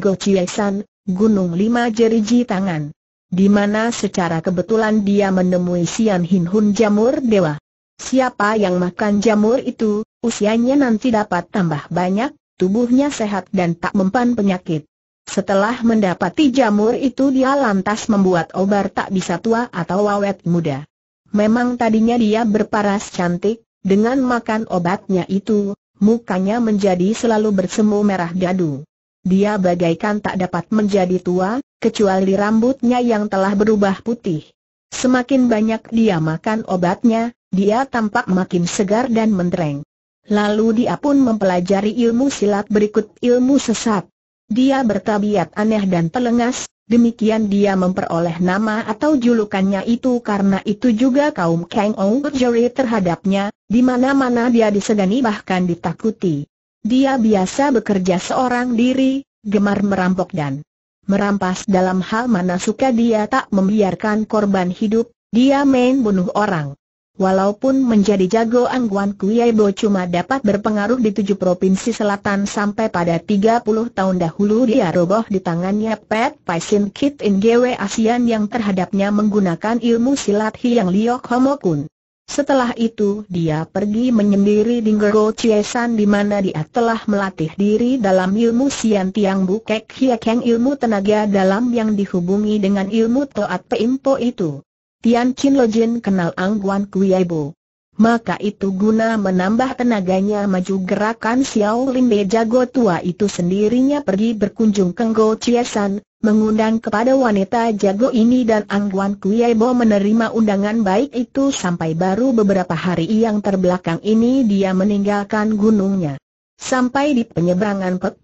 San, Gunung Lima Jeriji Tangan. Di mana secara kebetulan dia menemui Sian Hin Hun Jamur Dewa. Siapa yang makan jamur itu, usianya nanti dapat tambah banyak, tubuhnya sehat dan tak mempan penyakit. Setelah mendapati jamur itu dia lantas membuat obar tak bisa tua atau awet muda. Memang tadinya dia berparas cantik, dengan makan obatnya itu, mukanya menjadi selalu bersemu merah dadu. Dia bagaikan tak dapat menjadi tua, kecuali rambutnya yang telah berubah putih. Semakin banyak dia makan obatnya, dia tampak makin segar dan mentereng. Lalu dia pun mempelajari ilmu silat berikut ilmu sesat. Dia bertabiat aneh dan telengas, Demikian dia memperoleh nama atau julukannya itu karena itu juga kaum Kang ong berjuri terhadapnya, di mana-mana dia disegani bahkan ditakuti. Dia biasa bekerja seorang diri, gemar merampok dan merampas dalam hal mana suka dia tak membiarkan korban hidup, dia main bunuh orang. Walaupun menjadi jago Angguan Bo cuma dapat berpengaruh di tujuh provinsi selatan sampai pada 30 tahun dahulu dia roboh di tangannya Pet Paisin Kit In Gwe Asian yang terhadapnya menggunakan ilmu silat Hiang Liok Homokun. Setelah itu dia pergi menyendiri di Ngero Chiesan di mana dia telah melatih diri dalam ilmu Sian Tiang Bukek Hiakeng ilmu tenaga dalam yang dihubungi dengan ilmu Toat Peimpo itu. Tian Chin Lo kenal Ang Guan Kuei Bo. Maka itu guna menambah tenaganya maju gerakan Xiao Lin Be jago tua itu sendirinya pergi berkunjung ke Go Chiesan, mengundang kepada wanita jago ini dan Ang Guan Kuei Bo menerima undangan baik itu sampai baru beberapa hari yang terbelakang ini dia meninggalkan gunungnya. Sampai di penyeberangan Pek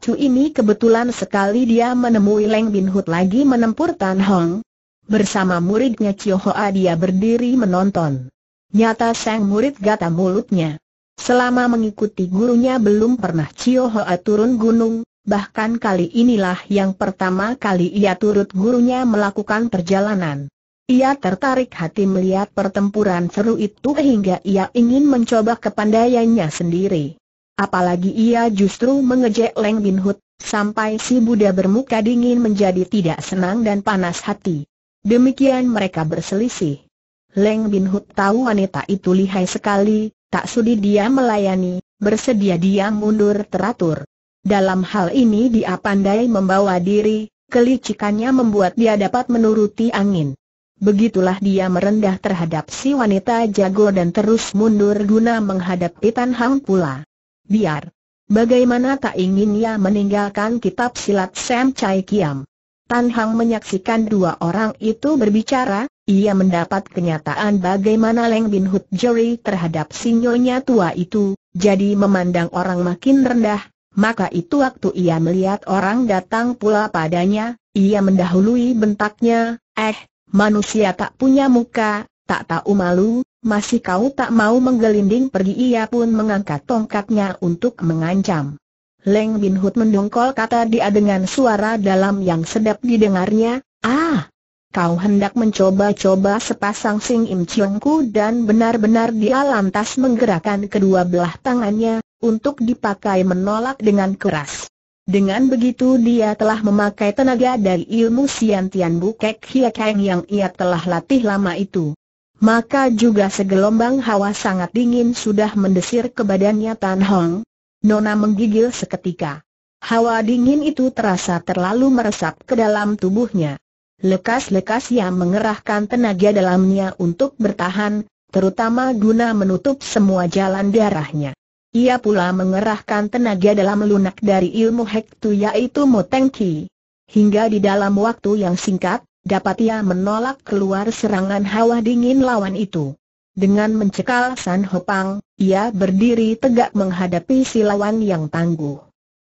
Chu ini kebetulan sekali dia menemui Leng Bin Hut lagi menempur Tan Hong, Bersama muridnya Chio Hoa dia berdiri menonton. Nyata sang murid gata mulutnya. Selama mengikuti gurunya belum pernah Chio Hoa turun gunung, bahkan kali inilah yang pertama kali ia turut gurunya melakukan perjalanan. Ia tertarik hati melihat pertempuran seru itu hingga ia ingin mencoba kepandaiannya sendiri. Apalagi ia justru mengejek Leng Bin sampai si Buddha bermuka dingin menjadi tidak senang dan panas hati. Demikian mereka berselisih. Leng Bin Hut tahu wanita itu lihai sekali, tak sudi dia melayani, bersedia dia mundur teratur. Dalam hal ini dia pandai membawa diri, kelicikannya membuat dia dapat menuruti angin. Begitulah dia merendah terhadap si wanita jago dan terus mundur guna menghadapi Tan Hang pula. Biar. Bagaimana tak ingin ia meninggalkan kitab silat Sam Chai Kiam. Tan Hang menyaksikan dua orang itu berbicara, ia mendapat kenyataan bagaimana Leng Bin Hut Jerry terhadap sinyonya tua itu, jadi memandang orang makin rendah, maka itu waktu ia melihat orang datang pula padanya, ia mendahului bentaknya, eh, manusia tak punya muka, tak tahu malu, masih kau tak mau menggelinding pergi ia pun mengangkat tongkatnya untuk mengancam. Leng Bin Hut mendongkol kata dia dengan suara dalam yang sedap didengarnya, Ah! Kau hendak mencoba-coba sepasang Sing Im Ku dan benar-benar dia lantas menggerakkan kedua belah tangannya, untuk dipakai menolak dengan keras. Dengan begitu dia telah memakai tenaga dari ilmu Sian Tian Bukek Hiakang yang ia telah latih lama itu. Maka juga segelombang hawa sangat dingin sudah mendesir ke badannya Tan Hong, Nona menggigil seketika. Hawa dingin itu terasa terlalu meresap ke dalam tubuhnya. Lekas-lekas ia mengerahkan tenaga dalamnya untuk bertahan, terutama guna menutup semua jalan darahnya. Ia pula mengerahkan tenaga dalam lunak dari ilmu Hektu yaitu motengki. Hingga di dalam waktu yang singkat, dapat ia menolak keluar serangan hawa dingin lawan itu. Dengan mencekal San Hopang, ia berdiri tegak menghadapi si lawan yang tangguh.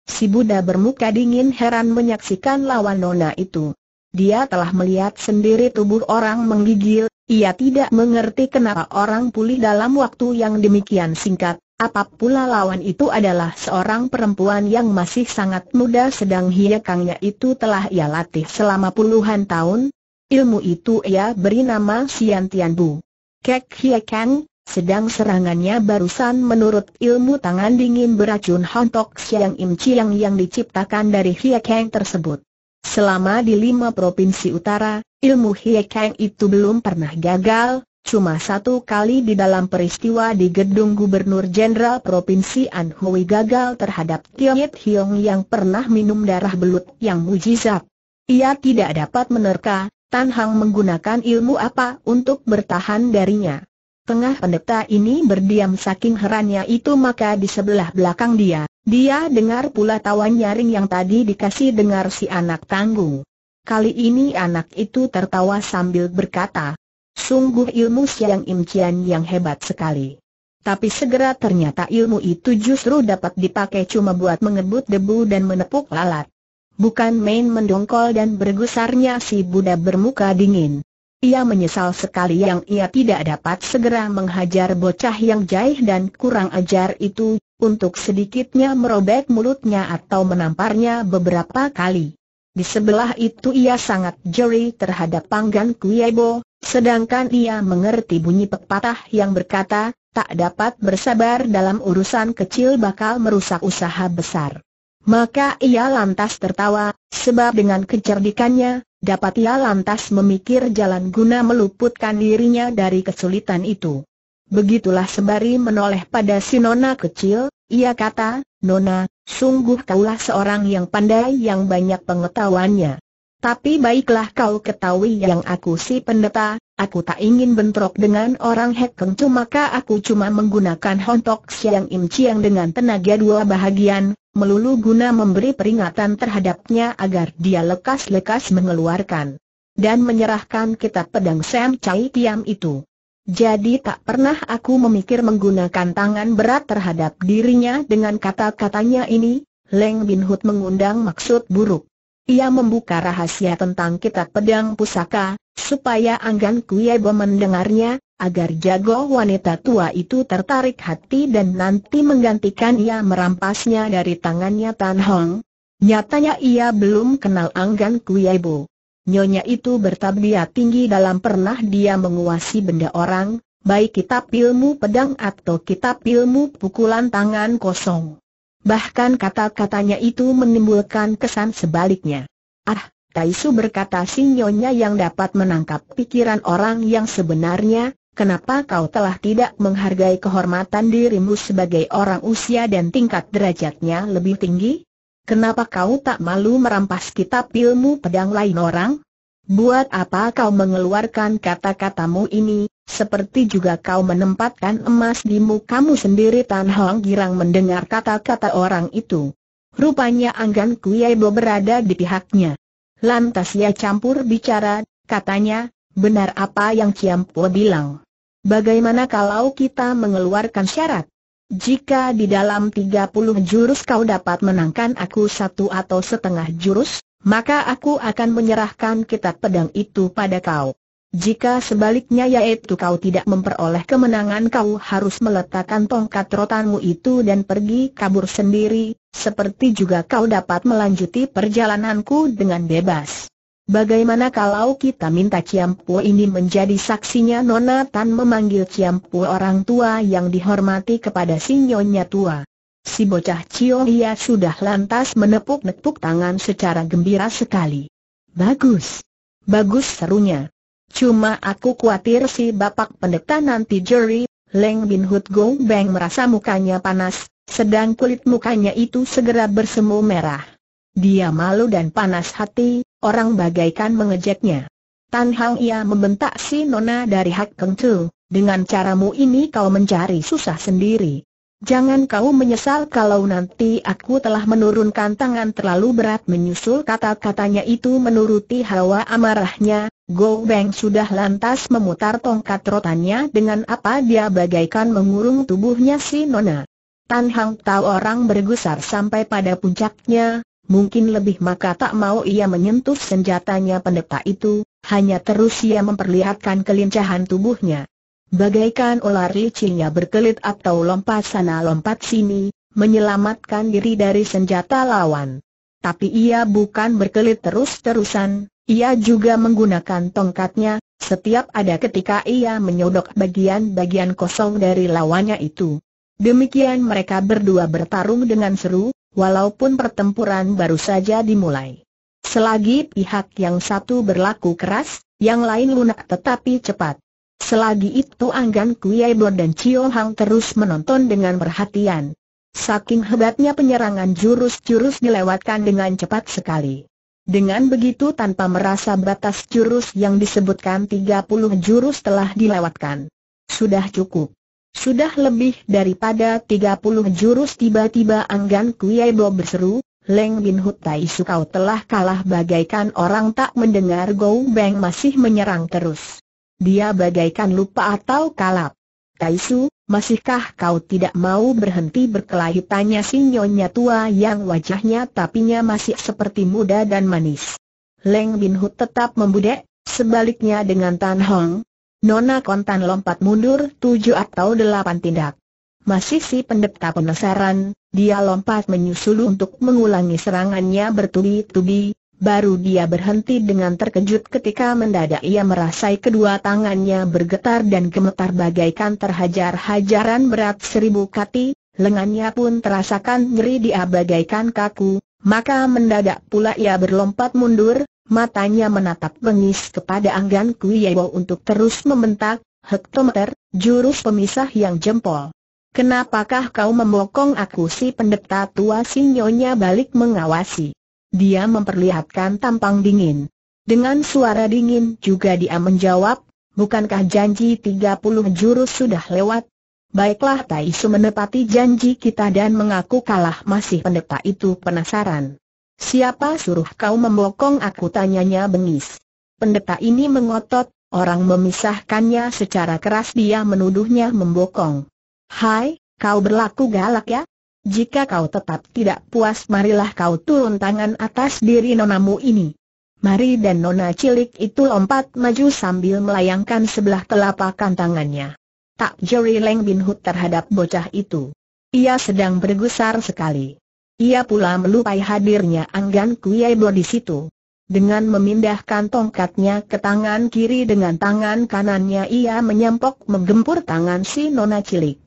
Si Buddha bermuka dingin heran menyaksikan lawan nona itu. Dia telah melihat sendiri tubuh orang menggigil, ia tidak mengerti kenapa orang pulih dalam waktu yang demikian singkat, apa lawan itu adalah seorang perempuan yang masih sangat muda sedang hiekangnya itu telah ia latih selama puluhan tahun. Ilmu itu ia beri nama siantianbu. Tian Bu. Kek Hie Kang, sedang serangannya barusan menurut ilmu tangan dingin beracun Hontok Siang Im Chiang yang diciptakan dari Hie Kang tersebut. Selama di lima provinsi utara, ilmu Hie Kang itu belum pernah gagal, cuma satu kali di dalam peristiwa di gedung Gubernur Jenderal Provinsi Anhui gagal terhadap Yit Hiong yang pernah minum darah belut yang mujizat. Ia tidak dapat menerka, Tan Hang menggunakan ilmu apa untuk bertahan darinya. Tengah pendeta ini berdiam saking herannya itu maka di sebelah belakang dia, dia dengar pula tawa nyaring yang tadi dikasih dengar si anak tanggung. Kali ini anak itu tertawa sambil berkata, Sungguh ilmu Siang imcian yang hebat sekali. Tapi segera ternyata ilmu itu justru dapat dipakai cuma buat mengebut debu dan menepuk lalat. Bukan main mendongkol dan bergusarnya si Buddha bermuka dingin. Ia menyesal sekali yang ia tidak dapat segera menghajar bocah yang jahil dan kurang ajar itu, untuk sedikitnya merobek mulutnya atau menamparnya beberapa kali. Di sebelah itu ia sangat jeri terhadap panggan Kuyebo, sedangkan ia mengerti bunyi pepatah yang berkata, tak dapat bersabar dalam urusan kecil bakal merusak usaha besar. Maka ia lantas tertawa, sebab dengan kecerdikannya, dapat ia lantas memikir jalan guna meluputkan dirinya dari kesulitan itu. Begitulah sembari menoleh pada si Nona kecil, ia kata, Nona, sungguh kaulah seorang yang pandai yang banyak pengetahuannya. Tapi baiklah kau ketahui yang aku si pendeta, Aku tak ingin bentrok dengan orang Hekeng maka aku cuma menggunakan hontok siang im yang dengan tenaga dua bahagian, melulu guna memberi peringatan terhadapnya agar dia lekas-lekas mengeluarkan dan menyerahkan kitab pedang Sam Chai Tiam itu. Jadi tak pernah aku memikir menggunakan tangan berat terhadap dirinya dengan kata-katanya ini, Leng Bin Hood mengundang maksud buruk. Ia membuka rahasia tentang kitab pedang pusaka, supaya Anggan Kuyebo mendengarnya, agar jago wanita tua itu tertarik hati dan nanti menggantikan ia merampasnya dari tangannya Tan Hong. Nyatanya ia belum kenal Anggan Kuyebo. Nyonya itu bertabiat tinggi dalam pernah dia menguasai benda orang, baik kitab ilmu pedang atau kitab ilmu pukulan tangan kosong. Bahkan kata-katanya itu menimbulkan kesan sebaliknya. Ah, Taisu berkata sinyonya yang dapat menangkap pikiran orang yang sebenarnya, kenapa kau telah tidak menghargai kehormatan dirimu sebagai orang usia dan tingkat derajatnya lebih tinggi? Kenapa kau tak malu merampas kitab ilmu pedang lain orang? Buat apa kau mengeluarkan kata-katamu ini, seperti juga kau menempatkan emas di mukamu sendiri Tan Hong Girang mendengar kata-kata orang itu. Rupanya Anggan Kuyai berada di pihaknya. Lantas ia campur bicara, katanya, benar apa yang Ciampo bilang. Bagaimana kalau kita mengeluarkan syarat? Jika di dalam 30 jurus kau dapat menangkan aku satu atau setengah jurus, maka aku akan menyerahkan kitab pedang itu pada kau. Jika sebaliknya yaitu kau tidak memperoleh kemenangan kau harus meletakkan tongkat rotanmu itu dan pergi kabur sendiri, seperti juga kau dapat melanjuti perjalananku dengan bebas. Bagaimana kalau kita minta Ciampu ini menjadi saksinya Nona Tan memanggil Ciampu orang tua yang dihormati kepada si nyonya tua. Si bocah Cio ia sudah lantas menepuk-nepuk tangan secara gembira sekali. Bagus. Bagus serunya. Cuma aku khawatir si bapak pendeta nanti jeri, Leng Bin Hut Gong Beng merasa mukanya panas, sedang kulit mukanya itu segera bersemu merah. Dia malu dan panas hati, orang bagaikan mengejeknya. Tan Hang ia membentak si nona dari Hak Keng Tu, dengan caramu ini kau mencari susah sendiri. Jangan kau menyesal kalau nanti aku telah menurunkan tangan terlalu berat menyusul kata-katanya itu menuruti hawa amarahnya, Go Bang sudah lantas memutar tongkat rotannya dengan apa dia bagaikan mengurung tubuhnya si Nona. Tan Hang tahu orang bergusar sampai pada puncaknya, mungkin lebih maka tak mau ia menyentuh senjatanya pendeta itu, hanya terus ia memperlihatkan kelincahan tubuhnya. Bagaikan ular licinnya berkelit atau lompat sana lompat sini, menyelamatkan diri dari senjata lawan. Tapi ia bukan berkelit terus-terusan, ia juga menggunakan tongkatnya, setiap ada ketika ia menyodok bagian-bagian kosong dari lawannya itu. Demikian mereka berdua bertarung dengan seru, walaupun pertempuran baru saja dimulai. Selagi pihak yang satu berlaku keras, yang lain lunak tetapi cepat. Selagi itu Anggan Kuya dan Chio Hang terus menonton dengan perhatian. Saking hebatnya penyerangan jurus-jurus dilewatkan dengan cepat sekali. Dengan begitu tanpa merasa batas jurus yang disebutkan 30 jurus telah dilewatkan. Sudah cukup. Sudah lebih daripada 30 jurus tiba-tiba Anggan Kuyaibo berseru, Leng Bin Hutai Sukau telah kalah bagaikan orang tak mendengar Gou Beng masih menyerang terus. Dia bagaikan lupa atau kalap. Tai Masihkah kau tidak mau berhenti berkelahi? Tanya si nyonya tua yang wajahnya tapinya masih seperti muda dan manis. Leng Bin Hu tetap membudek, sebaliknya dengan Tan Hong. Nona kontan lompat mundur tujuh atau delapan tindak. Masih si pendeta penasaran, dia lompat menyusul untuk mengulangi serangannya bertubi-tubi, Baru dia berhenti dengan terkejut ketika mendadak ia merasai kedua tangannya bergetar dan gemetar bagaikan terhajar hajaran berat seribu kati, lengannya pun terasakan nyeri dia bagaikan kaku, maka mendadak pula ia berlompat mundur, matanya menatap bengis kepada Anggan Kuyebo untuk terus membentak, hektometer, jurus pemisah yang jempol. Kenapakah kau membokong aku si pendeta tua sinyonya balik mengawasi? Dia memperlihatkan tampang dingin. Dengan suara dingin juga dia menjawab, bukankah janji 30 jurus sudah lewat? Baiklah Tai Su menepati janji kita dan mengaku kalah masih pendeta itu penasaran. Siapa suruh kau membokong aku tanyanya bengis. Pendeta ini mengotot, orang memisahkannya secara keras dia menuduhnya membokong. Hai, kau berlaku galak ya? Jika kau tetap tidak puas marilah kau turun tangan atas diri nonamu ini. Mari dan nona cilik itu lompat maju sambil melayangkan sebelah telapak tangannya. Tak jeri Leng Bin Hut terhadap bocah itu. Ia sedang bergusar sekali. Ia pula melupai hadirnya Anggan Kuiebo di situ. Dengan memindahkan tongkatnya ke tangan kiri dengan tangan kanannya ia menyempok menggempur tangan si nona cilik.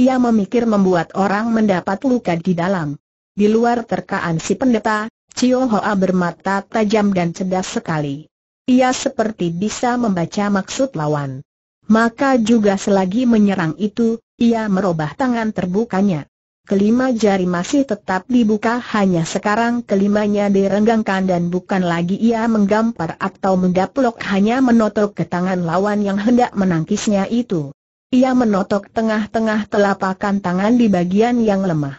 Ia memikir membuat orang mendapat luka di dalam. Di luar terkaan si pendeta, Cio Hoa bermata tajam dan cerdas sekali. Ia seperti bisa membaca maksud lawan. Maka juga selagi menyerang itu, ia merubah tangan terbukanya. Kelima jari masih tetap dibuka hanya sekarang kelimanya direnggangkan dan bukan lagi ia menggampar atau mendaplok hanya menotok ke tangan lawan yang hendak menangkisnya itu. Ia menotok tengah-tengah telapakan tangan di bagian yang lemah.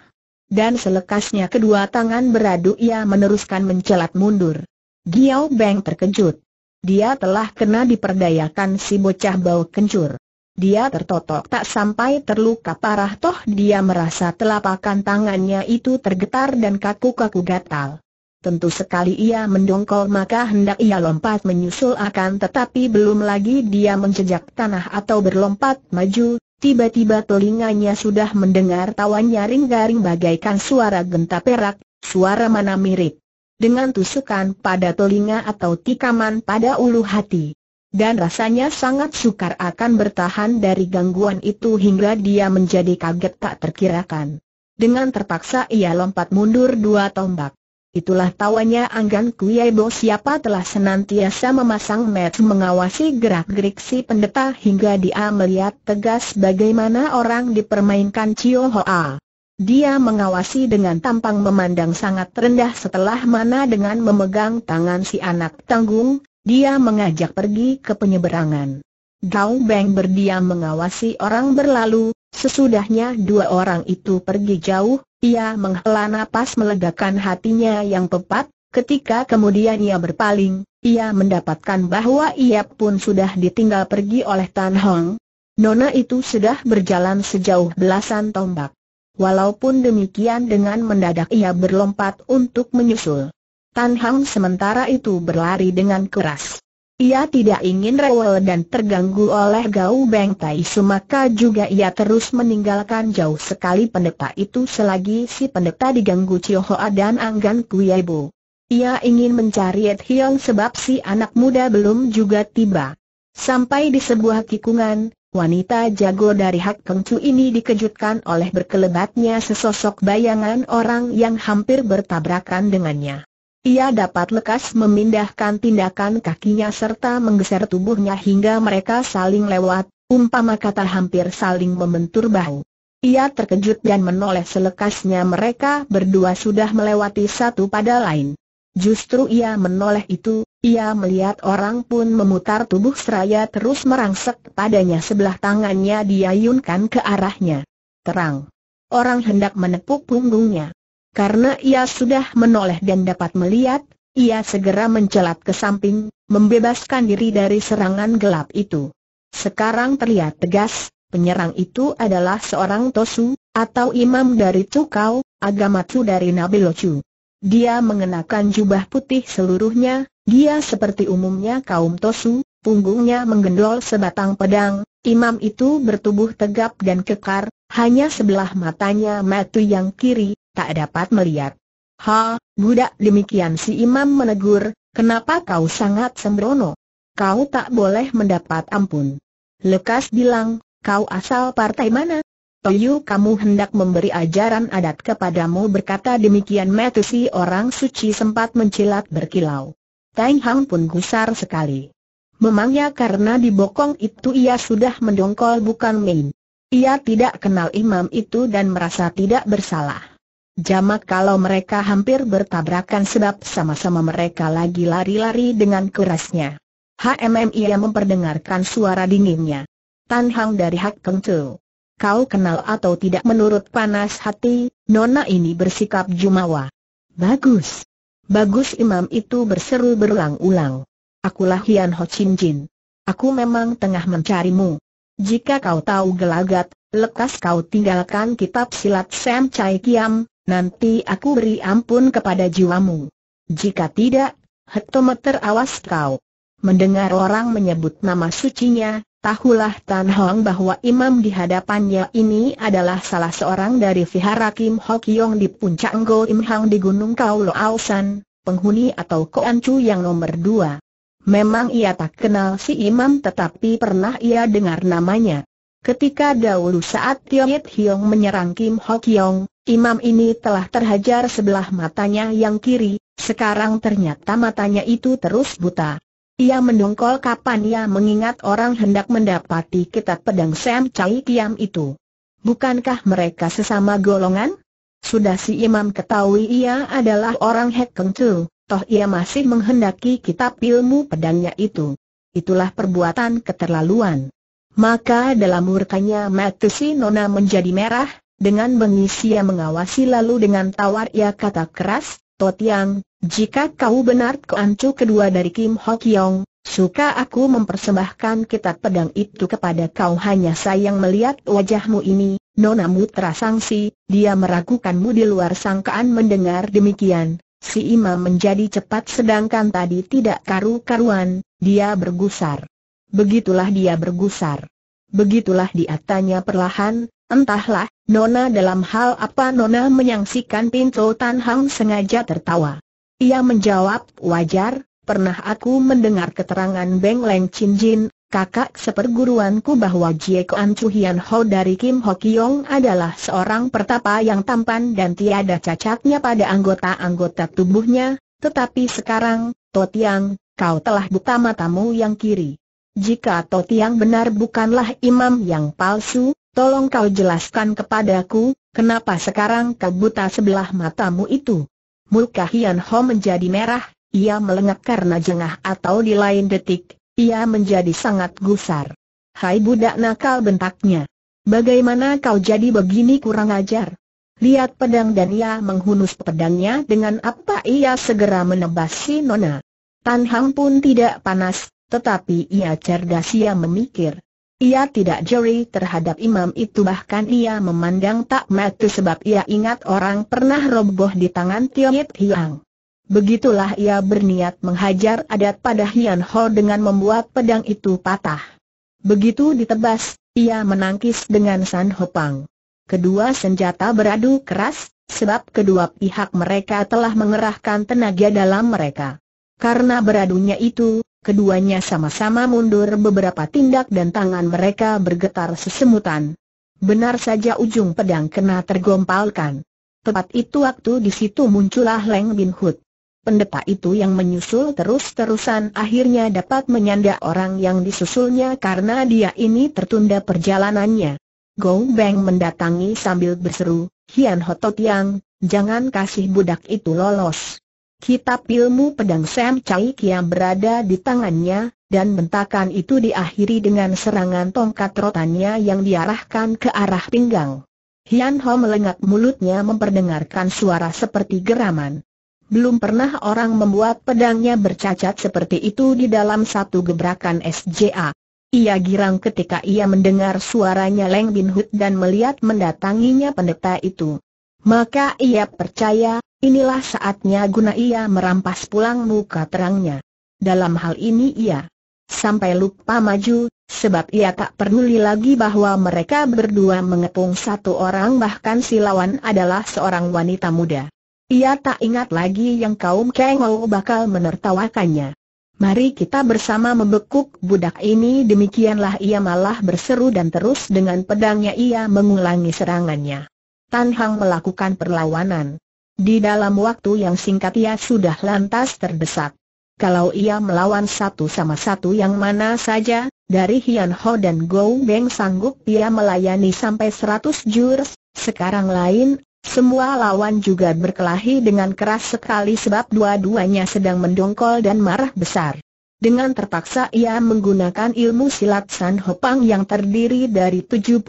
Dan selekasnya kedua tangan beradu ia meneruskan mencelat mundur. Giao Beng terkejut. Dia telah kena diperdayakan si bocah bau kencur. Dia tertotok tak sampai terluka parah toh dia merasa telapakan tangannya itu tergetar dan kaku-kaku gatal. Tentu sekali ia mendongkol maka hendak ia lompat menyusul akan tetapi belum lagi dia menjejak tanah atau berlompat maju, tiba-tiba telinganya sudah mendengar tawa nyaring-garing bagaikan suara genta perak, suara mana mirip dengan tusukan pada telinga atau tikaman pada ulu hati. Dan rasanya sangat sukar akan bertahan dari gangguan itu hingga dia menjadi kaget tak terkirakan. Dengan terpaksa ia lompat mundur dua tombak. Itulah tawanya Anggan Kuyebo siapa telah senantiasa memasang met mengawasi gerak-gerik si pendeta hingga dia melihat tegas bagaimana orang dipermainkan cio Hoa. Dia mengawasi dengan tampang memandang sangat rendah setelah mana dengan memegang tangan si anak tanggung, dia mengajak pergi ke penyeberangan. Gao Beng berdiam mengawasi orang berlalu, Sesudahnya dua orang itu pergi jauh, ia menghela napas melegakan hatinya yang pepat, ketika kemudian ia berpaling, ia mendapatkan bahwa ia pun sudah ditinggal pergi oleh Tan Hong. Nona itu sudah berjalan sejauh belasan tombak. Walaupun demikian dengan mendadak ia berlompat untuk menyusul. Tan Hong sementara itu berlari dengan keras. Ia tidak ingin rewel dan terganggu oleh Gau Beng Tai Su maka juga ia terus meninggalkan jauh sekali pendeta itu selagi si pendeta diganggu Chio Hoa dan Anggan Bu Ia ingin mencari Ed Hiong sebab si anak muda belum juga tiba. Sampai di sebuah tikungan, wanita jago dari Hak Keng ini dikejutkan oleh berkelebatnya sesosok bayangan orang yang hampir bertabrakan dengannya. Ia dapat lekas memindahkan tindakan kakinya serta menggeser tubuhnya hingga mereka saling lewat, umpama kata hampir saling membentur bahu. Ia terkejut dan menoleh selekasnya mereka berdua sudah melewati satu pada lain. Justru ia menoleh itu, ia melihat orang pun memutar tubuh seraya terus merangsek padanya sebelah tangannya diayunkan ke arahnya. Terang. Orang hendak menepuk punggungnya. Karena ia sudah menoleh dan dapat melihat, ia segera mencelat ke samping, membebaskan diri dari serangan gelap itu. Sekarang terlihat tegas, penyerang itu adalah seorang Tosu, atau imam dari Tukau, agama Tsu dari Nabilochu. Dia mengenakan jubah putih seluruhnya, dia seperti umumnya kaum Tosu, punggungnya menggendol sebatang pedang, imam itu bertubuh tegap dan kekar, hanya sebelah matanya matu yang kiri, tak dapat melihat. Ha, budak demikian si imam menegur, kenapa kau sangat sembrono? Kau tak boleh mendapat ampun. Lekas bilang, kau asal partai mana? Toyu kamu hendak memberi ajaran adat kepadamu berkata demikian Metusi orang suci sempat mencilat berkilau. Tang Hang pun gusar sekali. Memangnya karena di bokong itu ia sudah mendongkol bukan main. Ia tidak kenal imam itu dan merasa tidak bersalah. Jamak kalau mereka hampir bertabrakan sebab sama-sama mereka lagi lari-lari dengan kerasnya. ia memperdengarkan suara dinginnya. Tan Hang dari Hak Keng Tu. Kau kenal atau tidak menurut panas hati, nona ini bersikap jumawa. Bagus. Bagus imam itu berseru berulang-ulang. Akulah Hian Ho Chin Jin. Aku memang tengah mencarimu. Jika kau tahu gelagat, lekas kau tinggalkan kitab silat Sam Chai Kiam, Nanti aku beri ampun kepada jiwamu. Jika tidak, hektometer awas kau. Mendengar orang menyebut nama sucinya, tahulah Tan Hong bahwa imam di hadapannya ini adalah salah seorang dari vihara Kim Hok Yong di puncak Go Im Hang di Gunung Kau Loao San, penghuni atau Koan Chu yang nomor dua. Memang ia tak kenal si imam tetapi pernah ia dengar namanya. Ketika dahulu saat Yit Hiong menyerang Kim Hok Yong. Imam ini telah terhajar sebelah matanya yang kiri, sekarang ternyata matanya itu terus buta. Ia mendongkol kapan ia mengingat orang hendak mendapati kitab pedang Sam Chai Kiam itu. Bukankah mereka sesama golongan? Sudah si imam ketahui ia adalah orang Hek Keng Tu, toh ia masih menghendaki kitab ilmu pedangnya itu. Itulah perbuatan keterlaluan. Maka dalam murkanya Matusi Nona menjadi merah, dengan bengis ia mengawasi lalu dengan tawar ia kata keras, Totiang, jika kau benar keancu kedua dari Kim Ho Kyong, suka aku mempersembahkan kitab pedang itu kepada kau hanya sayang melihat wajahmu ini, Nona nonamu terasangsi, dia meragukanmu di luar sangkaan mendengar demikian. Si imam menjadi cepat sedangkan tadi tidak karu-karuan, dia bergusar. Begitulah dia bergusar. Begitulah dia tanya perlahan, Entahlah, Nona dalam hal apa Nona menyaksikan pintu Tan Hang sengaja tertawa. Ia menjawab, wajar, pernah aku mendengar keterangan Beng Leng Chin Jin, kakak seperguruanku bahwa Jie Kuan Chu Hian Ho dari Kim Ho Kiong adalah seorang pertapa yang tampan dan tiada cacatnya pada anggota-anggota tubuhnya, tetapi sekarang, Totiang, kau telah buta matamu yang kiri. Jika Totiang benar bukanlah imam yang palsu, tolong kau jelaskan kepadaku, kenapa sekarang kau buta sebelah matamu itu? Muka Hian Ho menjadi merah, ia melengak karena jengah atau di lain detik, ia menjadi sangat gusar. Hai budak nakal bentaknya. Bagaimana kau jadi begini kurang ajar? Lihat pedang dan ia menghunus pedangnya dengan apa ia segera menebas si Nona. Tan Hang pun tidak panas, tetapi ia cerdas ia memikir. Ia tidak jeri terhadap imam itu bahkan ia memandang tak mati sebab ia ingat orang pernah roboh di tangan Tiongit Hiang. Begitulah ia berniat menghajar adat pada Hian Ho dengan membuat pedang itu patah. Begitu ditebas, ia menangkis dengan San Pang. Kedua senjata beradu keras, sebab kedua pihak mereka telah mengerahkan tenaga dalam mereka. Karena beradunya itu, Keduanya sama-sama mundur beberapa tindak dan tangan mereka bergetar sesemutan. Benar saja ujung pedang kena tergompalkan. Tepat itu waktu di situ muncullah Leng Bin Hut. Pendeta itu yang menyusul terus-terusan akhirnya dapat menyanda orang yang disusulnya karena dia ini tertunda perjalanannya. Gong Beng mendatangi sambil berseru, Hian Hotot Yang, jangan kasih budak itu lolos. Kitab ilmu pedang Sam Chai Kiam berada di tangannya, dan bentakan itu diakhiri dengan serangan tongkat rotannya yang diarahkan ke arah pinggang. Hian Ho melengak mulutnya memperdengarkan suara seperti geraman. Belum pernah orang membuat pedangnya bercacat seperti itu di dalam satu gebrakan SJA. Ia girang ketika ia mendengar suaranya Leng Bin Hud dan melihat mendatanginya pendeta itu. Maka ia percaya, inilah saatnya guna ia merampas pulang muka terangnya. Dalam hal ini ia sampai lupa maju, sebab ia tak peduli lagi bahwa mereka berdua mengepung satu orang bahkan si lawan adalah seorang wanita muda. Ia tak ingat lagi yang kaum Kengou bakal menertawakannya. Mari kita bersama membekuk budak ini demikianlah ia malah berseru dan terus dengan pedangnya ia mengulangi serangannya. Tan Hang melakukan perlawanan. Di dalam waktu yang singkat ia sudah lantas terdesak. Kalau ia melawan satu sama satu yang mana saja, dari Hian Ho dan Go Beng sanggup ia melayani sampai seratus jurus, sekarang lain, semua lawan juga berkelahi dengan keras sekali sebab dua-duanya sedang mendongkol dan marah besar. Dengan terpaksa ia menggunakan ilmu silat San Pang yang terdiri dari 72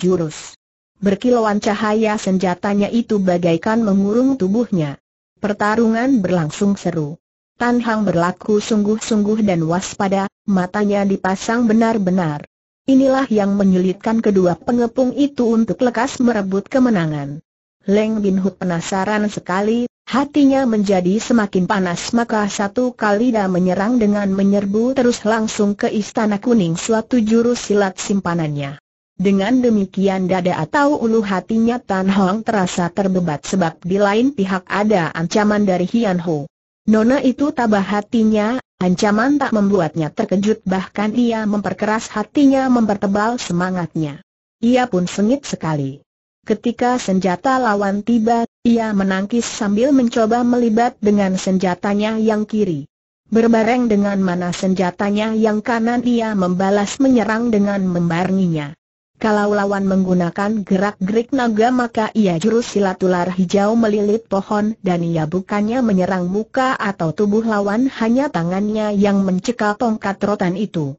jurus. Berkilauan cahaya senjatanya itu bagaikan mengurung tubuhnya. Pertarungan berlangsung seru. Tan Hang berlaku sungguh-sungguh dan waspada, matanya dipasang benar-benar. Inilah yang menyulitkan kedua pengepung itu untuk lekas merebut kemenangan. Leng Bin Hu penasaran sekali, hatinya menjadi semakin panas maka satu kali dia menyerang dengan menyerbu terus langsung ke Istana Kuning suatu jurus silat simpanannya. Dengan demikian dada atau ulu hatinya Tan Hong terasa terbebat sebab di lain pihak ada ancaman dari Hian Ho. Nona itu tabah hatinya, ancaman tak membuatnya terkejut bahkan ia memperkeras hatinya mempertebal semangatnya. Ia pun sengit sekali. Ketika senjata lawan tiba, ia menangkis sambil mencoba melibat dengan senjatanya yang kiri. Berbareng dengan mana senjatanya yang kanan ia membalas menyerang dengan membarninya. Kalau lawan menggunakan gerak-gerik naga maka ia jurus silat hijau melilit pohon dan ia bukannya menyerang muka atau tubuh lawan hanya tangannya yang mencekal tongkat rotan itu.